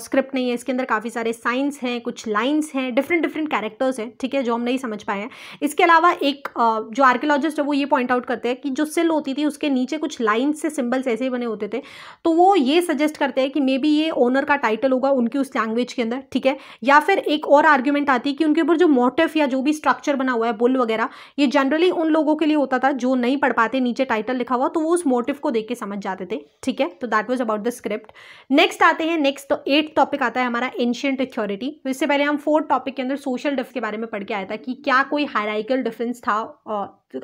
स्क्रिप्ट नहीं है इसके अंदर काफ़ी सारे साइंस हैं कुछ लाइन्स हैं डिफरेंट डिफरेंट कैरेक्टर्स हैं ठीक है जो हम नहीं समझ पाए हैं इसके अलावा एक uh, जो आर्कियोलॉजिस्ट है वो ये पॉइंट आउट करते हैं कि जो सिल होती थी उसके नीचे कुछ लाइन्स से सिंबल्स ऐसे ही बने होते थे तो वो ये सजेस्ट करते हैं कि मे बी ये ओनर का टाइटल होगा उनकी उस लैंग्वेज के अंदर ठीक है या फिर एक और आर्ग्यूमेंट आती है कि उनके ऊपर जो मोटिव या जो भी स्ट्रक्चर बना हुआ है बुल वगैरह ये जनरली उन लोगों के लिए होता था जो नहीं पढ़ पाते नीचे टाइटल लिखा हुआ तो वो उस मोटिव को देख के समझ जाते थे ठीक है तो that was about the script next आते हैं नेक्स्ट एट टॉपिक आता है हमारा एंशियंट इक्योरिटी तो इससे पहले हम फोर्थ टॉपिक के अंदर सोशल डिफ के बारे में पढ़ के आया था कि क्या कोई हाइराइकल डिफरेंस था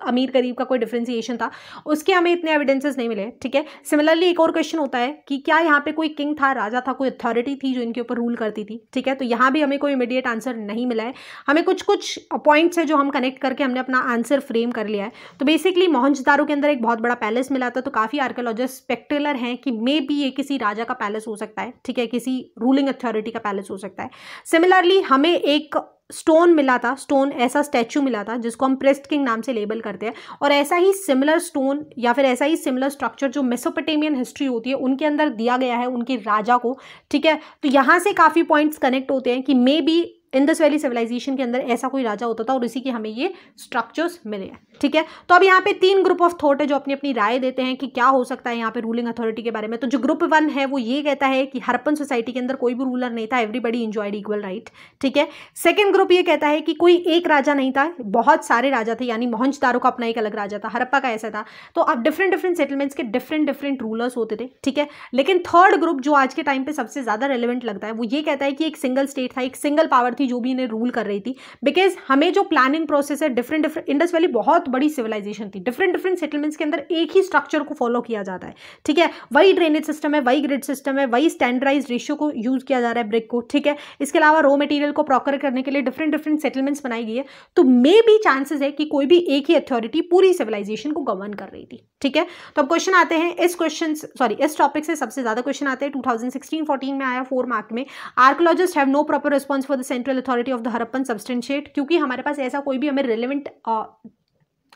अमीर गरीब का कोई डिफ्रेंसिएशन था उसके हमें इतने एविडेंसेस नहीं मिले ठीक है सिमिलरली एक और क्वेश्चन होता है कि क्या यहाँ पे कोई किंग था राजा था कोई अथॉरिटी थी जो इनके ऊपर रूल करती थी ठीक है तो यहाँ भी हमें कोई इमीडिएट आंसर नहीं मिला है हमें कुछ कुछ पॉइंट्स है जो हम कनेक्ट करके हमने अपना आंसर फ्रेम कर लिया है तो बेसिकली मोहनजदारों के अंदर एक बहुत बड़ा पैलेस मिला था तो काफ़ी आर्कोलॉजिस्ट स्पेक्टुलर हैं कि मे बी ये किसी राजा का पैलेस हो सकता है ठीक है किसी रूलिंग अथॉरिटी का पैलेस हो सकता है सिमिलरली हमें एक स्टोन मिला था स्टोन ऐसा स्टैचू मिला था जिसको हम प्रेस्ट किंग नाम से लेबल करते हैं और ऐसा ही सिमिलर स्टोन या फिर ऐसा ही सिमिलर स्ट्रक्चर जो मेसोपोटेमियन हिस्ट्री होती है उनके अंदर दिया गया है उनके राजा को ठीक है तो यहाँ से काफ़ी पॉइंट्स कनेक्ट होते हैं कि maybe Indus valley civilization के अंदर ऐसा कोई राजा होता था और इसी के हमें ये स्ट्रक्चर्स मिले हैं ठीक है तो अब यहाँ पे तीन ग्रुप ऑफ थॉट है जो अपनी अपनी राय देते हैं कि क्या हो सकता है यहाँ पे रूलिंग अथॉरिटी के बारे में तो जो ग्रुप वन है वो ये कहता है कि हरपन सोसाइटी के अंदर कोई भी रूलर नहीं था एवरीबडी इंजॉयड इक्वल राइट ठीक है सेकेंड ग्रुप ये कहता है कि कोई एक राजा नहीं था बहुत सारे राजा थे यानी मोहनजदारों का अपना एक अलग राजा था हरप्पा का ऐसा था तो अब डिफरेंट डिफरेंट सेटलमेंट्स के डिफरेंट डिफरेंट रूलर्स होते थे ठीक है लेकिन थर्ड ग्रुप जो आज के टाइम पर सबसे ज़्यादा रेलिवेंट लगता है वो ये कहता है कि एक सिंगल स्टेट था एक सिंगल पावर थी थी जो भी इन्हें रूल कर रही थी बिकॉज हमें जो प्लानिंग प्रोसेस है डिफरेंट डिफरेंट इंडस वैली बहुत बड़ी सिविलाइजेशन थी डिफरेंट डिफरेंट सेटलमेंट्स के अंदर एक ही स्ट्रक्चर को फॉलो किया जाता है ठीक है वही ड्रेनेज सिस्टम है वही ग्रिड सिस्टम है वही स्टैंडर्डाइज रेशियो को यूज किया जा रहा है ब्रिक को ठीक है इसके अलावा रॉ मटेरियल को प्रॉकर करने के लिए डिफरेंट डिफरेंट सेटलमेंट्स बनाई गई है तो मे बी चांसेस है कि कोई भी एक ही अथॉरिटी पूरी सिविलाइजेशन को गवर्न कर रही थी ठीक है तो अब क्वेश्चन आते हैं इस क्वेश्चन सॉरी इस टॉपिक से सबसे ज्यादा क्वेश्चन आते हैं टू 2016-14 में आया फोर मार्क में archaeologists have no proper response for the central central authority of the Harappan substantiate क्योंकि हमारे पास ऐसा कोई भी हमें रिलेवेंट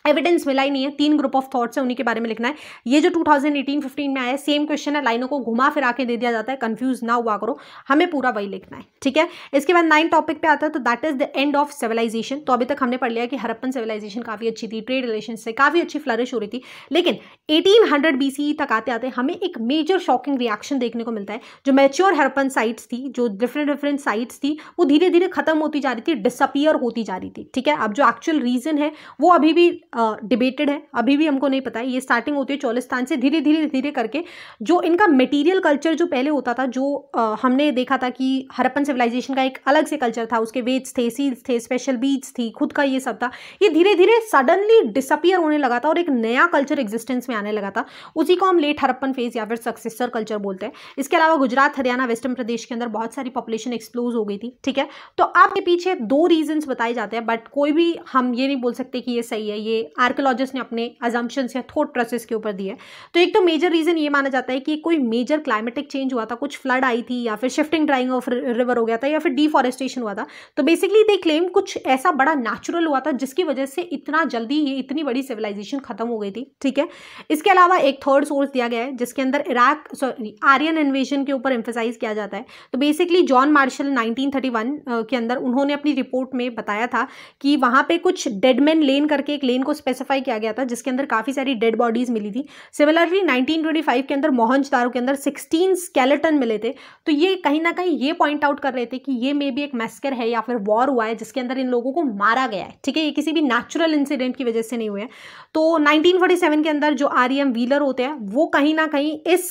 एविडेंस मिला ही नहीं है तीन ग्रुप ऑफ थॉट्स है उन्हीं के बारे में लिखना है ये जो 2018-15 में आया है सेम क्वेश्चन है लाइनों को घुमा फिरा के दे दिया जाता है कंफ्यूज ना हुआ करो हमें पूरा वही लिखना है ठीक है इसके बाद नाइन टॉपिक पे आता है तो that is the end of civilisation तो अभी तक हमने पढ़ लिया कि हरप्पन सिविलाइजेशन काफ़ी अच्छी थी ट्रेड रिलेशन से काफ़ी अच्छी फ्लरिश हो रही थी लेकिन एटीन हंड्रेड e तक आते आते हमें एक मेजर शॉकिंग रिएक्शन देखने को मिलता है जो मेच्योर हरप्पन साइट्स थी जो डिफरेंट डिफरेंट साइट्स थी वो धीरे धीरे खत्म होती जा रही थी डिसअपियर होती जा रही थी ठीक है अब जो एक्चुअल रीज़न है वो अभी भी डिबेटेड है अभी भी हमको नहीं पता है ये स्टार्टिंग होती है चौलिस्तान से धीरे धीरे धीरे करके जो इनका मटेरियल कल्चर जो पहले होता था जो आ, हमने देखा था कि हरप्पन सिविलाइजेशन का एक अलग से कल्चर था उसके वेट्स थे सील्स थे स्पेशल बीच थी खुद का ये सब था ये धीरे धीरे सडनली डिसअपियर होने लगा था और एक नया कल्चर एग्जिस्टेंस में आने लगा था उसी को हम लेट हरप्पन फेज या फिर सक्सेसर कल्चर बोलते हैं इसके अलावा गुजरात हरियाणा वेस्टर्न प्रदेश के अंदर बहुत सारी पॉपुलेशन एक्सप्लोज हो गई थी ठीक है तो आपके पीछे दो रीजन्स बताए जाते हैं बट कोई भी हम ये नहीं बोल सकते कि ये सही है ये आर्कोलॉजिस्ट ने अपने अजम्पन्स या थॉट प्रोसेस के ऊपर दिया तो एक तो मेजर रीज़न ये माना जाता है कि कोई मेजर क्लाइमेटिक चेंज हुआ था कुछ फ्लड आई थी या फिर शिफ्टिंग ड्राइंग ऑफ रिवर हो गया था या फिर डिफॉरेस्टेशन हुआ था तो बेसिकली दे क्लेम कुछ ऐसा बड़ा नेचुरल हुआ था जिसकी वजह से इतना जल्दी ये इतनी बड़ी सिविलाइजेशन खत्म हो गई थी ठीक है इसके अलावा एक थर्ड सोर्स दिया गया है जिसके अंदर इराक सॉरी आर्यन इन्वेजन के ऊपर एम्फेसाइज किया जाता है तो बेसिकली जॉन मार्शल 1931 के अंदर उन्होंने अपनी रिपोर्ट में बताया था कि वहां पे कुछ डेडमैन लेन करके एक लेन को को स्पेसिफाई किया गया था जिसके अंदर काफ़ी सारी डेड बॉडीज़ मिली थी सिमिलरली 1925 के अंदर मोहन के अंदर 16 स्केलेटन मिले थे तो ये कहीं ना कहीं ये पॉइंट आउट कर रहे थे कि ये मे बी एक मैस्कर है या फिर वॉर हुआ है जिसके अंदर इन लोगों को मारा गया है ठीक है ये किसी भी नेचुरल इंसिडेंट की वजह से नहीं हुए तो नाइनटीन के अंदर जो आर व्हीलर e होते हैं वो कहीं ना कहीं इस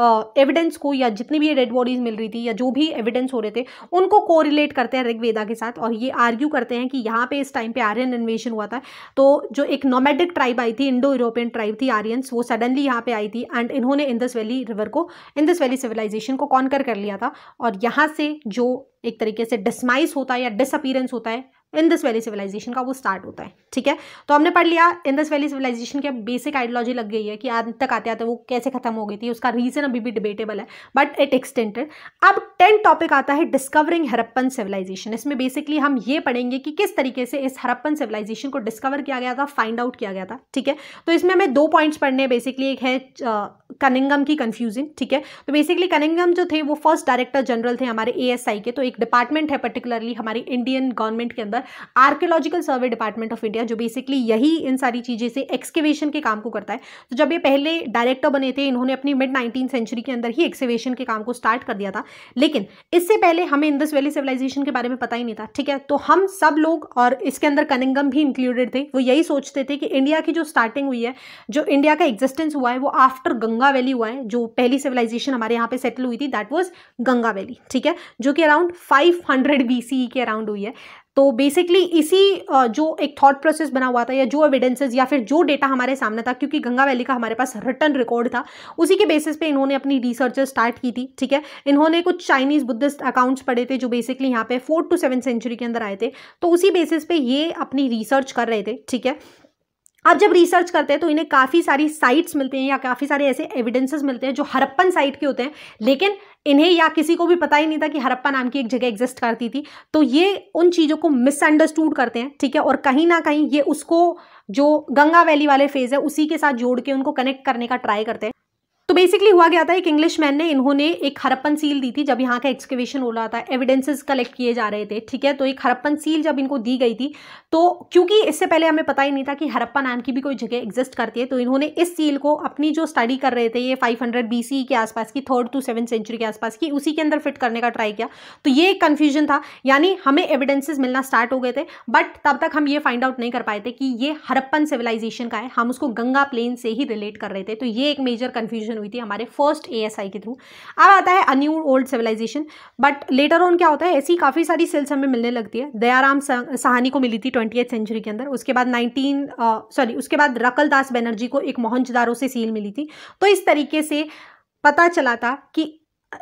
एविडेंस को या जितनी भी डेड बॉडीज मिल रही थी या जो भी एविडेंस हो रहे थे उनको कोरिलेट करते हैं ऋग्वेदा के साथ और ये आर्ग्यू करते हैं कि यहाँ पे इस टाइम पे आर्यन इन्वेशन हुआ था तो जो एक नोमेडिक ट्राइब आई थी इंडो यूरोपियन ट्राइब थी आर्यंस वो सडनली यहाँ पे आई थी एंड इन्होंने इंदस वैली रिवर को इंदस वैली सिविलाइजेशन को कॉन्कर कर लिया था और यहाँ से जो एक तरीके से डिसमाइस होता है या डिसअपीरेंस होता है इंदस वैली सिविलाइजेशन का वो स्टार्ट होता है ठीक है तो हमने पढ़ लिया इंदस वैली सिविलाइजेशन के बेसिक आइडियोलॉजी लग गई है कि आज तक आते आते वो कैसे खत्म हो गई थी उसका रीज़न अभी भी डिबेटेबल है बट इट एक्सटेंडेड अब टेंथ टॉपिक आता है डिस्कवरिंग हरप्पन सिविलाइजेशन इसमें बेसिकली हम ये पढ़ेंगे कि किस तरीके से इस हरप्पन सिविलाइजेशन को डिस्कवर किया गया था फाइंड आउट किया गया था ठीक है तो इसमें हमें दो पॉइंट्स पढ़ने बेसिकली एक है कनिंगम की कन्फ्यूजिंग ठीक है तो बेसिकली कनिंगम जो थे वो फर्स्ट डायरेक्टर जनरल थे हमारे ए के तो एक डिपार्टमेंट है पर्टिकुलरली हमारी इंडियन गवर्नमेंट के अंदर अंदर archaeological survey department of India जो बेसिकली यही इन सारी चीज़ें से एक्सकेवेशन के काम को करता है तो जब ये पहले डायरेक्टर बने थे इन्होंने अपनी मिड नाइनटीन सेंचुरी के अंदर ही एक्सकेवेशन के काम को स्टार्ट कर दिया था लेकिन इससे पहले हमें इंदस वैली सिविलाइजेशन के बारे में पता ही नहीं था ठीक है तो हम सब लोग और इसके अंदर कनिंगम भी इंक्लूडेड थे वो यही सोचते थे कि इंडिया की जो स्टार्टिंग हुई है जो इंडिया का एग्जिस्टेंस हुआ है वो आफ्टर गंगा वैली हुआ है जो पहली सिविलाइजेशन हमारे यहाँ पे सेटल हुई थी दैट वॉज गंगा वैली ठीक है जो कि अराउंड 500 बीसीई के अराउंड हुई है तो बेसिकली इसी जो एक थॉट प्रोसेस बना हुआ था या जो एविडेंसेस या फिर जो डेटा हमारे सामने था क्योंकि गंगा वैली का हमारे पास रिटर्न रिकॉर्ड था उसी के बेसिस पे इन्होंने अपनी रिसर्च स्टार्ट की थी ठीक है इन्होंने कुछ चाइनीज़ बुद्धिस्ट अकाउंट्स पढ़े थे जो बेसिकली यहाँ पे फोर्थ टू सेवन सेंचुरी के अंदर आए थे तो उसी बेसिस पे ये अपनी रिसर्च कर रहे थे ठीक है अब जब रिसर्च करते हैं तो इन्हें काफ़ी सारी साइट्स मिलते हैं या काफ़ी सारे ऐसे एविडेंसेस मिलते हैं जो हरप्पन साइट के होते हैं लेकिन इन्हें या किसी को भी पता ही नहीं था कि हरप्पा नाम की एक जगह एग्जिस्ट करती थी तो ये उन चीज़ों को मिसअंडरस्टूड करते हैं ठीक है और कहीं ना कहीं ये उसको जो गंगा वैली वाले फेज़ है उसी के साथ जोड़ के उनको कनेक्ट करने का ट्राई करते हैं तो बेसिकली हुआ गया था एक इंग्लिश मैन ने इन्होंने एक हरप्पन सील दी थी जब यहाँ का एक्सकेवेशन हो रहा था एविडेंसेस कलेक्ट किए जा रहे थे ठीक है तो एक हरप्पन सील जब इनको दी गई थी तो क्योंकि इससे पहले हमें पता ही नहीं था कि हरप्पा नाम की भी कोई जगह एग्जिस्ट करती है तो इन्होंने इस सील को अपनी जो स्टडी कर रहे थे ये फाइव हंड्रेड के आसपास की थर्ड टू सेवन सेंचुरी के आसपास की उसी के अंदर फिट करने का ट्राई किया तो ये एक कन्फ्यूजन था यानी हमें एविडेंसेज मिलना स्टार्ट हो गए थे बट तब तक हम ये फाइंड आउट नहीं कर पाए थे कि ये हरप्पन सिविलाइजेशन का है हम उसको गंगा प्लेन से ही रिलेट कर रहे थे तो ये एक मेजर कन्फ्यूजन सिविलाइजेशन हुई थी हमारे फर्स्ट एएसआई के थ्रू अब आता है अन्यू old civilization but later on क्या होता है ऐसी काफ़ी सारी सेल्स हमें मिलने लगती है दयाराम सहानी को मिली थी ट्वेंटी सेंचुरी के अंदर उसके बाद नाइनटीन सॉरी उसके बाद रकल दास बैनर्जी को एक मोहनजदारों से सील मिली थी तो इस तरीके से पता चला था कि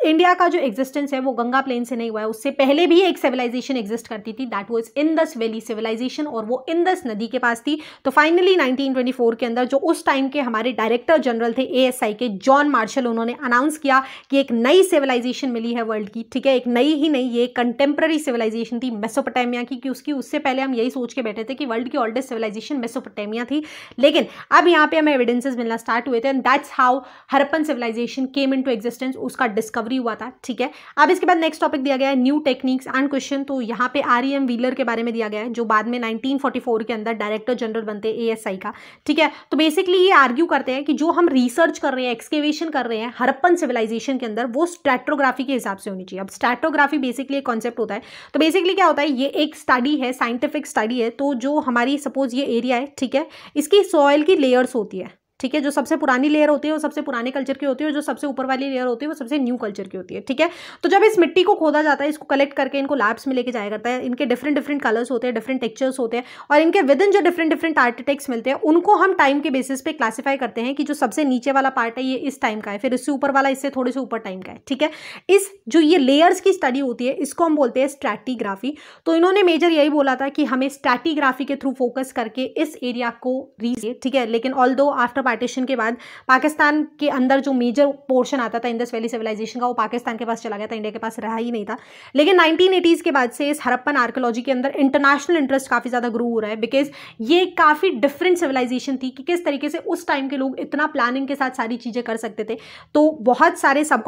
इंडिया का जो एग्जिस्टेंस है वो गंगा प्लेन से नहीं हुआ है उससे पहले भी एक सिविलाइजेशन एग्जिस्ट करती थी that was Indus valley civilization और वो इंदस नदी के पास थी तो फाइनली 1924 के अंदर जो उस टाइम के हमारे डायरेक्टर जनरल थे एएसआई के जॉन मार्शल उन्होंने अनाउंस किया कि एक नई सिविलाइजेशन मिली है वर्ल्ड की ठीक है एक नई ही नई ये कंटेम्प्ररी सिविलाइजेशन थी मेसोपटेमिया की उसकी उससे पहले हम यही सोच के बैठे थे कि वर्ल्ड की ओल्डेस्ट सिविलाइजेशन मेसोपोटामिया थी लेकिन अब यहाँ पर हमें एविडेंसेज मिलना स्टार्ट हुए थे and that's how Harappan civilization came into existence उसका डिस्कवर डिस्कवरी हुआ था ठीक है अब इसके बाद नेक्स्ट टॉपिक दिया गया है न्यू टेक्निक्स एंड क्वेश्चन तो यहाँ पे आर एम व्हीलर के बारे में दिया गया है जो बाद में 1944 के अंदर डायरेक्टर जनरल बनते हैं एएसआई का ठीक है तो बेसिकली ये आर्ग्यू करते हैं कि जो हम रिसर्च कर रहे हैं एक्सकेवेशन कर रहे हैं हरप्पन सिविलाइजेशन के अंदर वो स्ट्रेटोग्राफी के हिसाब से होनी चाहिए अब स्ट्रेटोग्राफी बेसिकली एक कॉन्सेप्ट होता है तो बेसिकली क्या होता है ये एक स्टडी है साइंटिफिक स्टडी है तो जो हमारी सपोज ये एरिया है ठीक है इसकी सॉयल की लेयर्स होती है ठीक है जो सबसे पुरानी लेयर होती है वो सबसे पुराने कल्चर की होती है और जो सबसे ऊपर वाली लेयर होती है वो सबसे न्यू कल्चर की होती है ठीक है तो जब इस मिट्टी को खोदा जाता है इसको कलेक्ट करके इनको लैब्स में लेके जाया जाता है इनके डिफरेंट डिफरेंट कलर्स होते हैं डिफरेंट टेक्चर्स होते हैं और इनके विद इन जो डिफरेंट डिफरेंट आर्टिटेक्ट्स मिलते हैं उनको हम टाइम के बेसिस पे क्लासीफाई करते हैं कि जो सबसे नीचे वाला पार्ट है ये इस टाइम का है फिर इससे ऊपर वाला इससे थोड़े से ऊपर टाइम का है ठीक है इस जो ये लेयर्स की स्टडी होती है इसको हम बोलते हैं स्ट्रैटीग्राफी तो इन्होंने मेजर यही बोला था कि हमें स्ट्रैटीग्राफी के थ्रू फोकस करके इस एरिया को रीच ठीक है लेकिन ऑल दो आफ्टर पार्टीशन के बाद पाकिस्तान के अंदर जो मेजर पोर्शन आता था इंडस वैली सिविलाइजेशन का वो पाकिस्तान के पास चला गया था इंडिया के पास रहा ही नहीं था लेकिन नाइनटीन के बाद से इस हरप्पन आर्कोलॉजी के अंदर इंटरनेशनल इंटरेस्ट काफ़ी ज़्यादा ग्रो हो रहा है बिकॉज ये काफ़ी डिफरेंट सिविलाइजेशन थी कि किस तरीके से उस टाइम के लोग इतना प्लानिंग के साथ सारी चीज़ें कर सकते थे तो बहुत सारे सब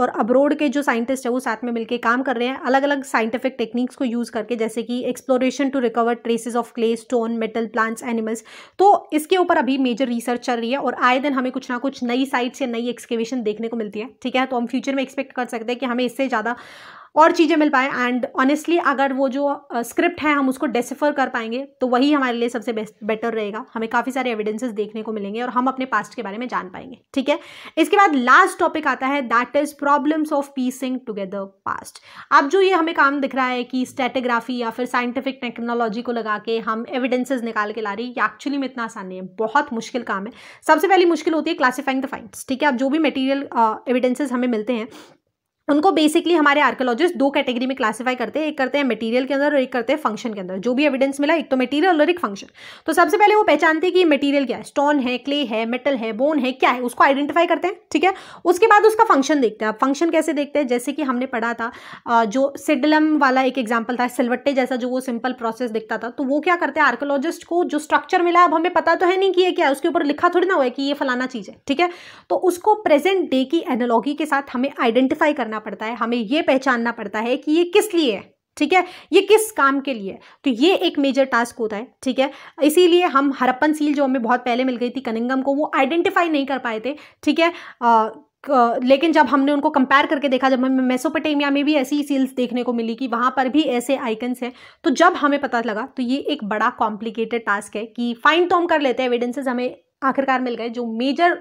और अब्रोड के जो साइंटिस्ट है वो साथ में मिलकर काम कर रहे हैं अलग अलग साइंटिफिक टेक्निक्स को यूज़ करके जैसे कि exploration to recover traces of clay stone metal plants animals तो इसके ऊपर अभी मेजर रिसर्च चल रही रही है और आए दिन हमें कुछ ना कुछ नई साइट्स या नई एक्सकेवेशन देखने को मिलती है ठीक है तो हम फ्यूचर में एक्सपेक्ट कर सकते हैं कि हमें इससे ज़्यादा और चीज़ें मिल पाए एंड ऑनेस्टली अगर वो जो स्क्रिप्ट है हम उसको डेसिफर कर पाएंगे तो वही हमारे लिए सबसे बेस्ट बेटर रहेगा हमें काफ़ी सारे एविडेंसेस देखने को मिलेंगे और हम अपने पास्ट के बारे में जान पाएंगे ठीक है इसके बाद लास्ट टॉपिक आता है that is problems of piecing together past अब जो ये हमें काम दिख रहा है कि स्टेटोग्राफी या फिर साइंटिफिक टेक्नोलॉजी को लगा के हम एविडेंसेज निकाल के ला रही ये एक्चुअली में इतना आसान नहीं है बहुत मुश्किल काम है सबसे पहली मुश्किल होती है क्लासीफाइंग द फाइंड्स ठीक है अब जो भी मटीरियल एविडेंसेज हमें मिलते हैं उनको बेसिकली हमारे आर्कोलॉजिस्ट दो कैटेगरी में क्लासिफाई करते हैं एक करते हैं मटेरियल के अंदर और एक करते हैं फंक्शन के अंदर जो भी एविडेंस मिला एक तो मटेरियल और एक फंक्शन तो सबसे पहले वो पहचानते हैं कि मटेरियल क्या है स्टोन है क्ले है मेटल है बोन है क्या है उसको आइडेंटिफाई करते हैं ठीक है उसके बाद उसका फंक्शन देखते हैं फंक्शन कैसे देखते हैं जैसे कि हमने पढ़ा था जो सिडलम वाला एक एग्जाम्पल था सिलवट्टे जैसा जो वो सिंपल प्रोसेस दिखता था तो वो क्या करते हैं आर्कोलॉजिस्ट को जो स्ट्रक्चर मिला अब हमें पता तो है नहीं कि यह क्या है उसके ऊपर लिखा थोड़ी ना हुआ है कि ये फलाना चीज़ है ठीक है तो उसको प्रेजेंट डे की एनोलॉगी के साथ हमें आइडेंटिफाई करना करना पड़ता है हमें ये पहचानना पड़ता है कि ये किस लिए है ठीक है ये किस काम के लिए तो ये एक मेजर टास्क होता है ठीक है इसीलिए हम हरप्पन सील जो हमें बहुत पहले मिल गई थी कनिंगम को वो आइडेंटिफाई नहीं कर पाए थे ठीक है आ, लेकिन जब हमने उनको कंपेयर करके देखा जब हमें मेसोपोटेमिया में भी ऐसी सील्स देखने को मिली कि वहाँ पर भी ऐसे आइकन्स हैं तो जब हमें पता लगा तो ये एक बड़ा कॉम्प्लिकेटेड टास्क है कि फाइन तो हम कर लेते हैं एविडेंसेज हमें आखिरकार मिल गए जो मेजर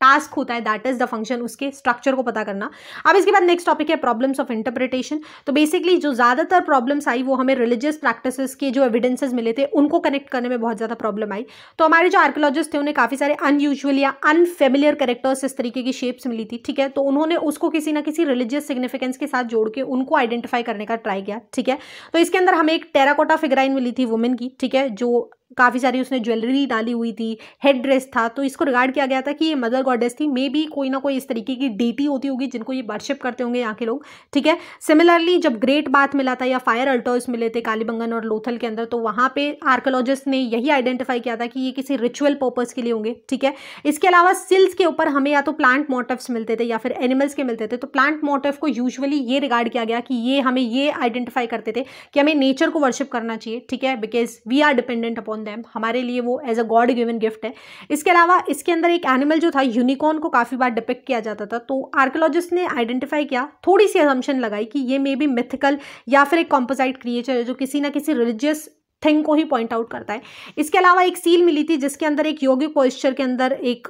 टास्क होता है दैट इज द फंक्शन उसके स्ट्रक्चर को पता करना अब इसके बाद नेक्स्ट टॉपिक है प्रॉब्लम्स ऑफ इंटरप्रिटेशन तो बेसिकली जो ज़्यादातर प्रॉब्लम्स आई वो हमें रिलीजियस प्रैक्टिसेस के जो एविडेंसेस मिले थे उनको कनेक्ट करने में बहुत ज़्यादा प्रॉब्लम आई तो हमारे जो आर्कोलॉजिस्ट थे उन्हें काफ़ी सारे अनयूजल या अनफेमिलियर करेक्टर्स इस तरीके की शेप्स मिली थी ठीक है तो उन्होंने उसको किसी ना किसी रिलीजियस सिग्निफिकेंस के साथ जोड़ के उनको आइडेंटिफाई करने का ट्राई किया ठीक है तो इसके अंदर हमें एक टेराकोटा फिग्राइन मिली थी वुमेन की ठीक है जो काफ़ी सारी उसने ज्वेलरी डाली हुई थी हेड ड्रेस था तो इसको रिगार्ड किया गया था कि ये मदर गॉडेस थी मे भी कोई ना कोई इस तरीके की डेटी होती होगी जिनको ये वर्शिप करते होंगे यहाँ के लोग ठीक है सिमिलरली जब ग्रेट बाथ मिला था या फायर अल्टर्स मिले थे कालीबंगन और लोथल के अंदर तो वहाँ पे आर्कोलॉजिस्ट ने यही आइडेंटिफाई किया था कि ये किसी रिचुअल पर्पज़ के लिए होंगे ठीक है इसके अलावा सिल्स के ऊपर हमें या तो प्लांट मोटिवस मिलते थे या फिर एनिमल्स के मिलते थे तो प्लांट मोटिव को यूजअली ये रिगार्ड किया गया कि ये हमें ये आइडेंटिफाई करते थे कि हमें नेचर को वर्शिप करना चाहिए ठीक है because we are dependent upon upon them हमारे लिए वो as a god given gift है इसके अलावा इसके अंदर एक एनिमल जो था यूनिकॉर्न को काफ़ी बार डिपेक्ट किया जाता था तो आर्कोलॉजिस्ट ने आइडेंटिफाई किया थोड़ी सी असम्पन लगाई कि ये मे बी मिथिकल या फिर एक कॉम्पोजाइट क्रिएचर है जो किसी ना किसी रिलीजियस थिंग को ही पॉइंट आउट करता है इसके अलावा एक सील मिली थी जिसके अंदर एक योगिक पोस्चर के अंदर एक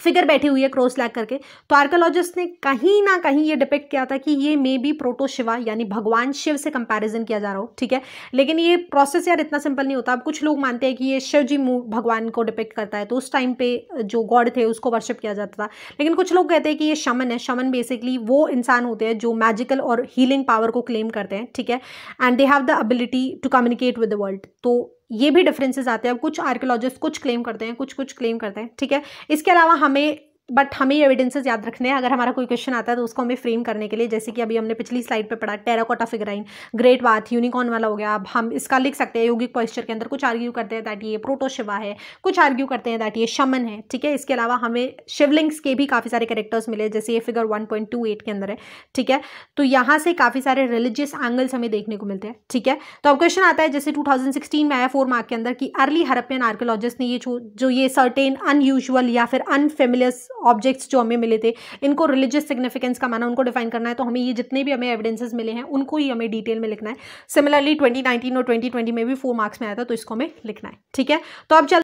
फिगर बैठी हुई है क्रॉस लैग करके तो आर्कोलॉजिस्ट ने कहीं ना कहीं ये डिपेक्ट किया था कि ये मे बी प्रोटो शिवा यानी भगवान शिव से कंपैरिजन किया जा रहा हो ठीक है लेकिन ये प्रोसेस यार इतना सिंपल नहीं होता अब कुछ लोग मानते हैं कि ये शिव जी भगवान को डिपेक्ट करता है तो उस टाइम पे जो गॉड थे उसको वर्शिप किया जाता था लेकिन कुछ लोग कहते हैं कि ये शमन है शमन बेसिकली वो इंसान होते हैं जो मैजिकल और हीलिंग पावर को क्लेम करते हैं ठीक है and they have the ability to communicate with the world तो ये भी डिफरेंसेस आते हैं अब कुछ आर्कोलॉजिस्ट कुछ क्लेम करते हैं कुछ कुछ क्लेम करते हैं ठीक है इसके अलावा हमें बट हमें एविडेंसेस याद रखने हैं अगर हमारा कोई क्वेश्चन आता है तो उसको हमें फ्रेम करने के लिए जैसे कि अभी हमने पिछली स्लाइड पर पढ़ा terracotta figurine great bath unicorn वाला हो गया अब हम इसका लिख सकते हैं योगिक पॉइस्चर के अंदर कुछ आर्ग्यू करते हैं दैट ये प्रोटोशिवा है कुछ आर्ग्यू करते हैं दैट ये शमन है ठीक है इसके अलावा हमें शिवलिंग्स के भी काफ़ी सारे कैरेक्टर्स मिले जैसे ये फिगर वन के अंदर है ठीक है तो यहाँ से काफ़ी सारे रिलीजियस एंगल्स हमें देखने को मिलते हैं ठीक है तो अब क्वेश्चन आता है जैसे टू में आया फोर मार्क के अंदर कि अर्ली हरपियन आर्कोलॉजिस्ट ने ये जो ये सर्टेन अनयूजल या फिर अनफेमिलियस ऑब्जेक्ट्स जो हमें मिले थे इनको रिलीजियस सिग्निफिकेंस का माना उनको डिफाइन करना है तो हमें ये जितने भी हमें एविडेंसेस मिले हैं उनको ही हमें डिटेल में लिखना है सिमिलरली ट्वेंटी और ट्वेंटी में भी फोर मार्क्स में आया था तो इसको हमें लिखना है ठीक है तो अब चल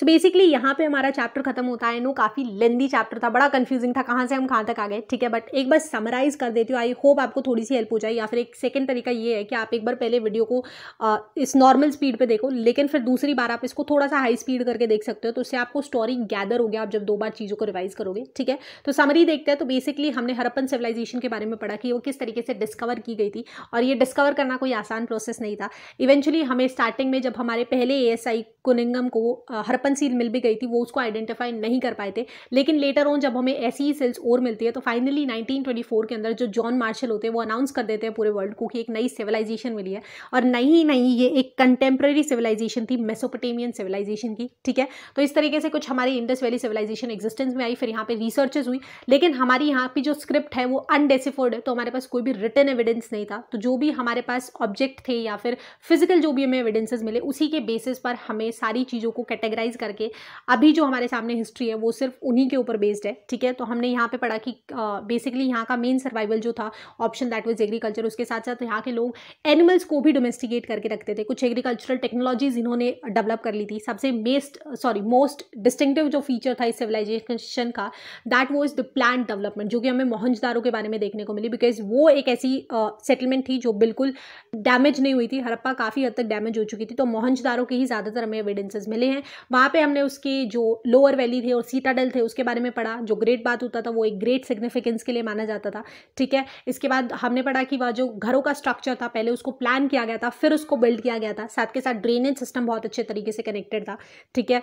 सो बेसिकली यहाँ पे हमारा चैप्टर खत्म होता है नो काफ़ी लेंदी चैप्टर था बड़ा कन्फ्यूजिंग था कहाँ से हम कहाँ तक आ गए ठीक है बट एक बार समराइज़ कर देती हूँ आई होप आपको थोड़ी सी हेल्प हो जाए या फिर एक सेकेंड तरीका ये है कि आप एक बार पहले वीडियो को आ, इस नॉर्मल स्पीड पर देखो लेकिन फिर दूसरी बार आप इसको थोड़ा सा हाई स्पीड करके देख सकते हो तो उससे आपको स्टोरी गैदर हो गया आप जब दो बार चीज़ों को रिवाइज करोगे ठीक है तो समरी देखते हैं तो बेसिकली हमने हरप्पन सिविलाइजेशन के बारे में पढ़ा कि वो किस तरीके से डिस्कवर की गई थी और ये डिस्कवर करना कोई आसान प्रोसेस नहीं था इवेंचुअली हमें स्टार्टिंग में जब हमारे पहले ए एस आई कुनिंगम को हरप्पन हरपन सील मिल भी गई थी वो उसको आइडेंटिफाई नहीं कर पाए थे लेकिन लेटर ऑन जब हमें ऐसी ही सेल्स और मिलती है तो फाइनली 1924 के अंदर जो जॉन मार्शल होते हैं वो अनाउंस कर देते हैं पूरे वर्ल्ड को कि एक नई सिविलाइजेशन मिली है और नहीं नहीं ये एक कंटेम्प्रेरी सिविलाइजेशन थी मेसोपोटेमियन सिविलाइजेशन की ठीक है तो इस तरीके से कुछ हमारी इंडस वैली सिविलाइजेशन एक्जिस्टेंस में आई फिर यहाँ पर रिसर्चेज हुई लेकिन हमारी यहाँ पर जो स्क्रिप्ट है वो अनडेसिफोर्ड है तो हमारे पास कोई भी रिटर्न एविडेंस नहीं था तो जो भी हमारे पास ऑब्जेक्ट थे या फिर फिजिकल जो भी हमें एविडेंसेज मिले उसी के बेसिस पर हमें सारी चीज़ों को कैटेगराइज रिवाइज करके अभी जो हमारे सामने हिस्ट्री है वो सिर्फ उन्हीं के ऊपर बेस्ड है ठीक है तो हमने यहाँ पे पढ़ा कि बेसिकली यहाँ का मेन सर्वाइवल जो था ऑप्शन दैट वाज एग्रीकल्चर उसके साथ साथ यहाँ के लोग एनिमल्स को भी डोमेस्टिकेट करके रखते थे कुछ एग्रीकल्चरल टेक्नोलॉजीज इन्होंने डेवलप कर ली थी सबसे मेस्ट सॉरी मोस्ट डिस्टिंगटिव जो फीचर था इस सिविलाइजेशन का that was the plan development जो कि हमें मोहनजदारों के बारे में देखने को मिली बिकॉज वो एक ऐसी सेटलमेंट uh, थी जो बिल्कुल डैमेज नहीं हुई थी हड़प्पा काफ़ी हद तक डैमेज हो चुकी थी तो मोहनजदारों के ही ज़्यादातर हमें एविडेंसेज मिले हैं वहाँ पे हमने उसकी जो लोअर वैली थे और सीताडल थे उसके बारे में पढ़ा जो ग्रेट बात होता था वो एक ग्रेट सिग्निफिकेंस के लिए माना जाता था ठीक है इसके बाद हमने पढ़ा कि वह जो घरों का स्ट्रक्चर था पहले उसको प्लान किया गया था फिर उसको बिल्ड किया गया था साथ के साथ ड्रेनेज सिस्टम बहुत अच्छे तरीके से कनेक्टेड था ठीक है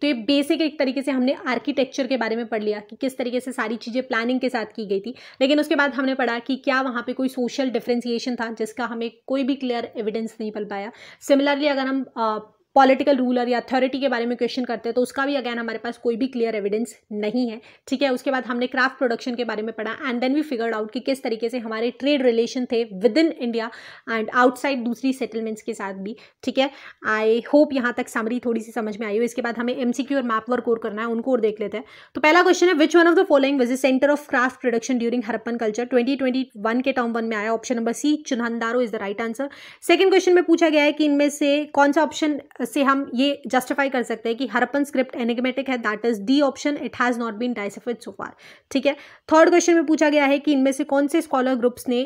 तो ये बेसिक एक तरीके से हमने आर्किटेक्चर के बारे में पढ़ लिया कि किस तरीके से सारी चीज़ें प्लानिंग के साथ की गई थी लेकिन उसके बाद हमने पढ़ा कि क्या वहाँ पे कोई सोशल डिफ्रेंसिएशन था जिसका हमें कोई भी क्लियर एविडेंस नहीं मिल पाया सिमिलरली अगर हम आ, पॉलिटिकल रूलर या अथॉरिटी के बारे में क्वेश्चन करते हैं तो उसका भी अगेन हमारे पास कोई भी क्लियर एविडेंस नहीं है ठीक है उसके बाद हमने क्राफ्ट प्रोडक्शन के बारे में पढ़ा and then we figured out कि किस तरीके से हमारे ट्रेड रिलेशन थे within India and outside दूसरी सेटलमेंट्स के साथ भी ठीक है आई होप यहाँ तक समरी थोड़ी सी समझ में आई हो इसके बाद हमें एम और मैप वर्क और करना है उनको और देख लेते हैं तो पहला क्वेश्चन है which one of the following was centre of craft production during Harappan culture twenty के टर्म वन में आया option number C Chanhudaro is the right answer second question में पूछा गया है कि इनमें से कौन सा ऑप्शन से हम ये जस्टिफाई कर सकते हैं कि हरपन स्क्रिप्ट एनिगमेटिक है that is the option it has not been deciphered so far ठीक है थर्ड क्वेश्चन में पूछा गया है कि इनमें से कौन से स्कॉलर ग्रुप्स ने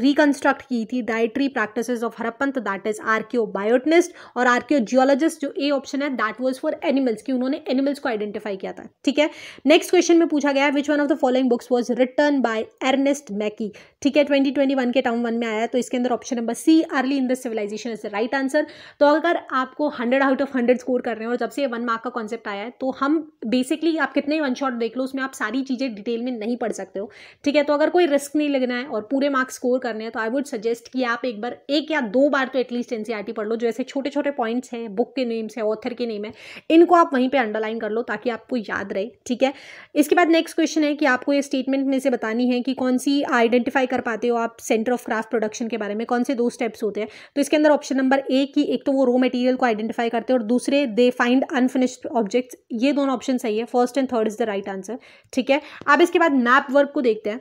रिकंस्ट्रक्ट uh, की थी डायट्री प्रैक्टिस ऑफ हरपन तो दैट इज आर्क्यो बायोटनिस्ट और आर्क्यो जियोलॉजिस्ट जो ए ऑप्शन है दैट वॉज फॉर एनिमल्स की उन्होंने एनिमल्स को आइडेंटिफाई किया था ठीक है नेक्स्ट क्वेश्चन में पूछा गया which one of the following books was written by Ernest Mackay ठीक है ट्वेंटी ट्वेंटी वन के टाउन वन में आया तो इसके अंदर option number C early in the civilisation is the right answer तो अगर आपको hundred out of hundred score कर रहे हैं और जब से वन मार्क का कॉन्सेप्ट आया है तो हम बेसिकली आप कितने वन शॉट देख लो उसमें आप सारी चीज़ें डिटेल में नहीं पढ़ सकते हो ठीक है तो अगर कोई रिस्क नहीं लगना है और पूरे मार्क्स स्कोर करने हैं तो आई वुड सजेस्ट कि आप एक बार एक या दो बार तो एटलीस्ट एन e पढ़ लो जो ऐसे छोटे छोटे पॉइंट्स हैं बुक के नेम्स हैं ऑथर के नेम है इनको आप वहीं पर अंडरलाइन कर लो ताकि आपको याद रहे ठीक है इसके बाद नेक्स्ट क्वेश्चन है कि आपको ये स्टेटमेंट में से बतानी है कि कौन सी आइडेंटिफाई कर पाते हो आप सेंटर ऑफ क्राफ्ट प्रोडक्शन के बारे में कौन से दो स्टेप्स होते हैं तो इसके अंदर ऑप्शन नंबर ए कि एक तो वो रो मटेरियल को आइडेंटिफाई आइडेंटिफाई करते हैं और दूसरे दे फाइंड अनफिनिश्ड ऑब्जेक्ट्स ये दोनों ऑप्शन सही है first and third is the right answer ठीक है अब इसके बाद मैप वर्क को देखते हैं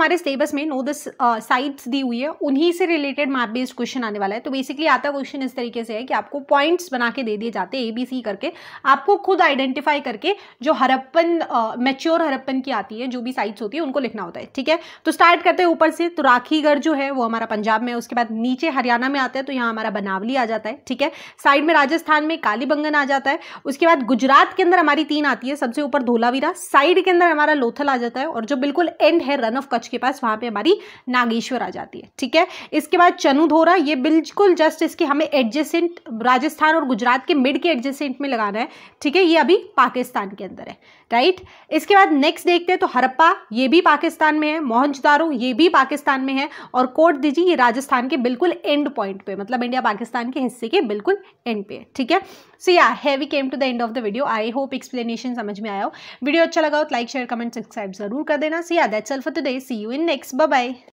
हमारे सिलेबस में नो द साइट्स दी हुई है उन्हीं से रिलेटेड मैप बेस्ड क्वेश्चन आने वाला है तो बेसिकली आता क्वेश्चन इस तरीके से है कि आपको पॉइंट्स बना के दे दिए जाते हैं ए बी सी करके आपको खुद आइडेंटिफाई करके जो हरप्पन मेच्योर uh, हरप्पन की आती है जो भी साइट्स होती है उनको लिखना होता है ठीक है तो स्टार्ट करते हैं ऊपर से तो राखीगढ़ जो है वो हमारा पंजाब में उसके बाद नीचे हरियाणा में आता है तो यहाँ हमारा बनावली आ जाता है ठीक है साइड में राजस्थान में कालीबंगन आ जाता है उसके बाद गुजरात के अंदर हमारी तीन आती है सबसे ऊपर धोलावीरा साइड के अंदर हमारा लोथल आ जाता है और जो बिल्कुल एंड है रन ऑफ लॉज के पास वहाँ पर हमारी नागेश्वर आ जाती है ठीक है इसके बाद चनुधोरा ये बिल्कुल जस्ट इसके हमें एडजेसेंट राजस्थान और गुजरात के मिड के एडजेसेंट में लगाना है ठीक है ये अभी पाकिस्तान के अंदर है राइट इसके बाद नेक्स्ट देखते हैं तो हरप्पा ये भी पाकिस्तान में है मोहनजदारो ये भी पाकिस्तान में है और कोट दीजिए ये राजस्थान के बिल्कुल एंड पॉइंट पे मतलब इंडिया पाकिस्तान के हिस्से के बिल्कुल एंड पे ठीक है so yeah we've came to the end of the video I hope explanation समझ में आया हो वीडियो अच्छा लगा हो तो लाइक शेयर कमेंट सब्सक्राइब जरूर कर देना सो या दैट सेल्फ today see you in next bye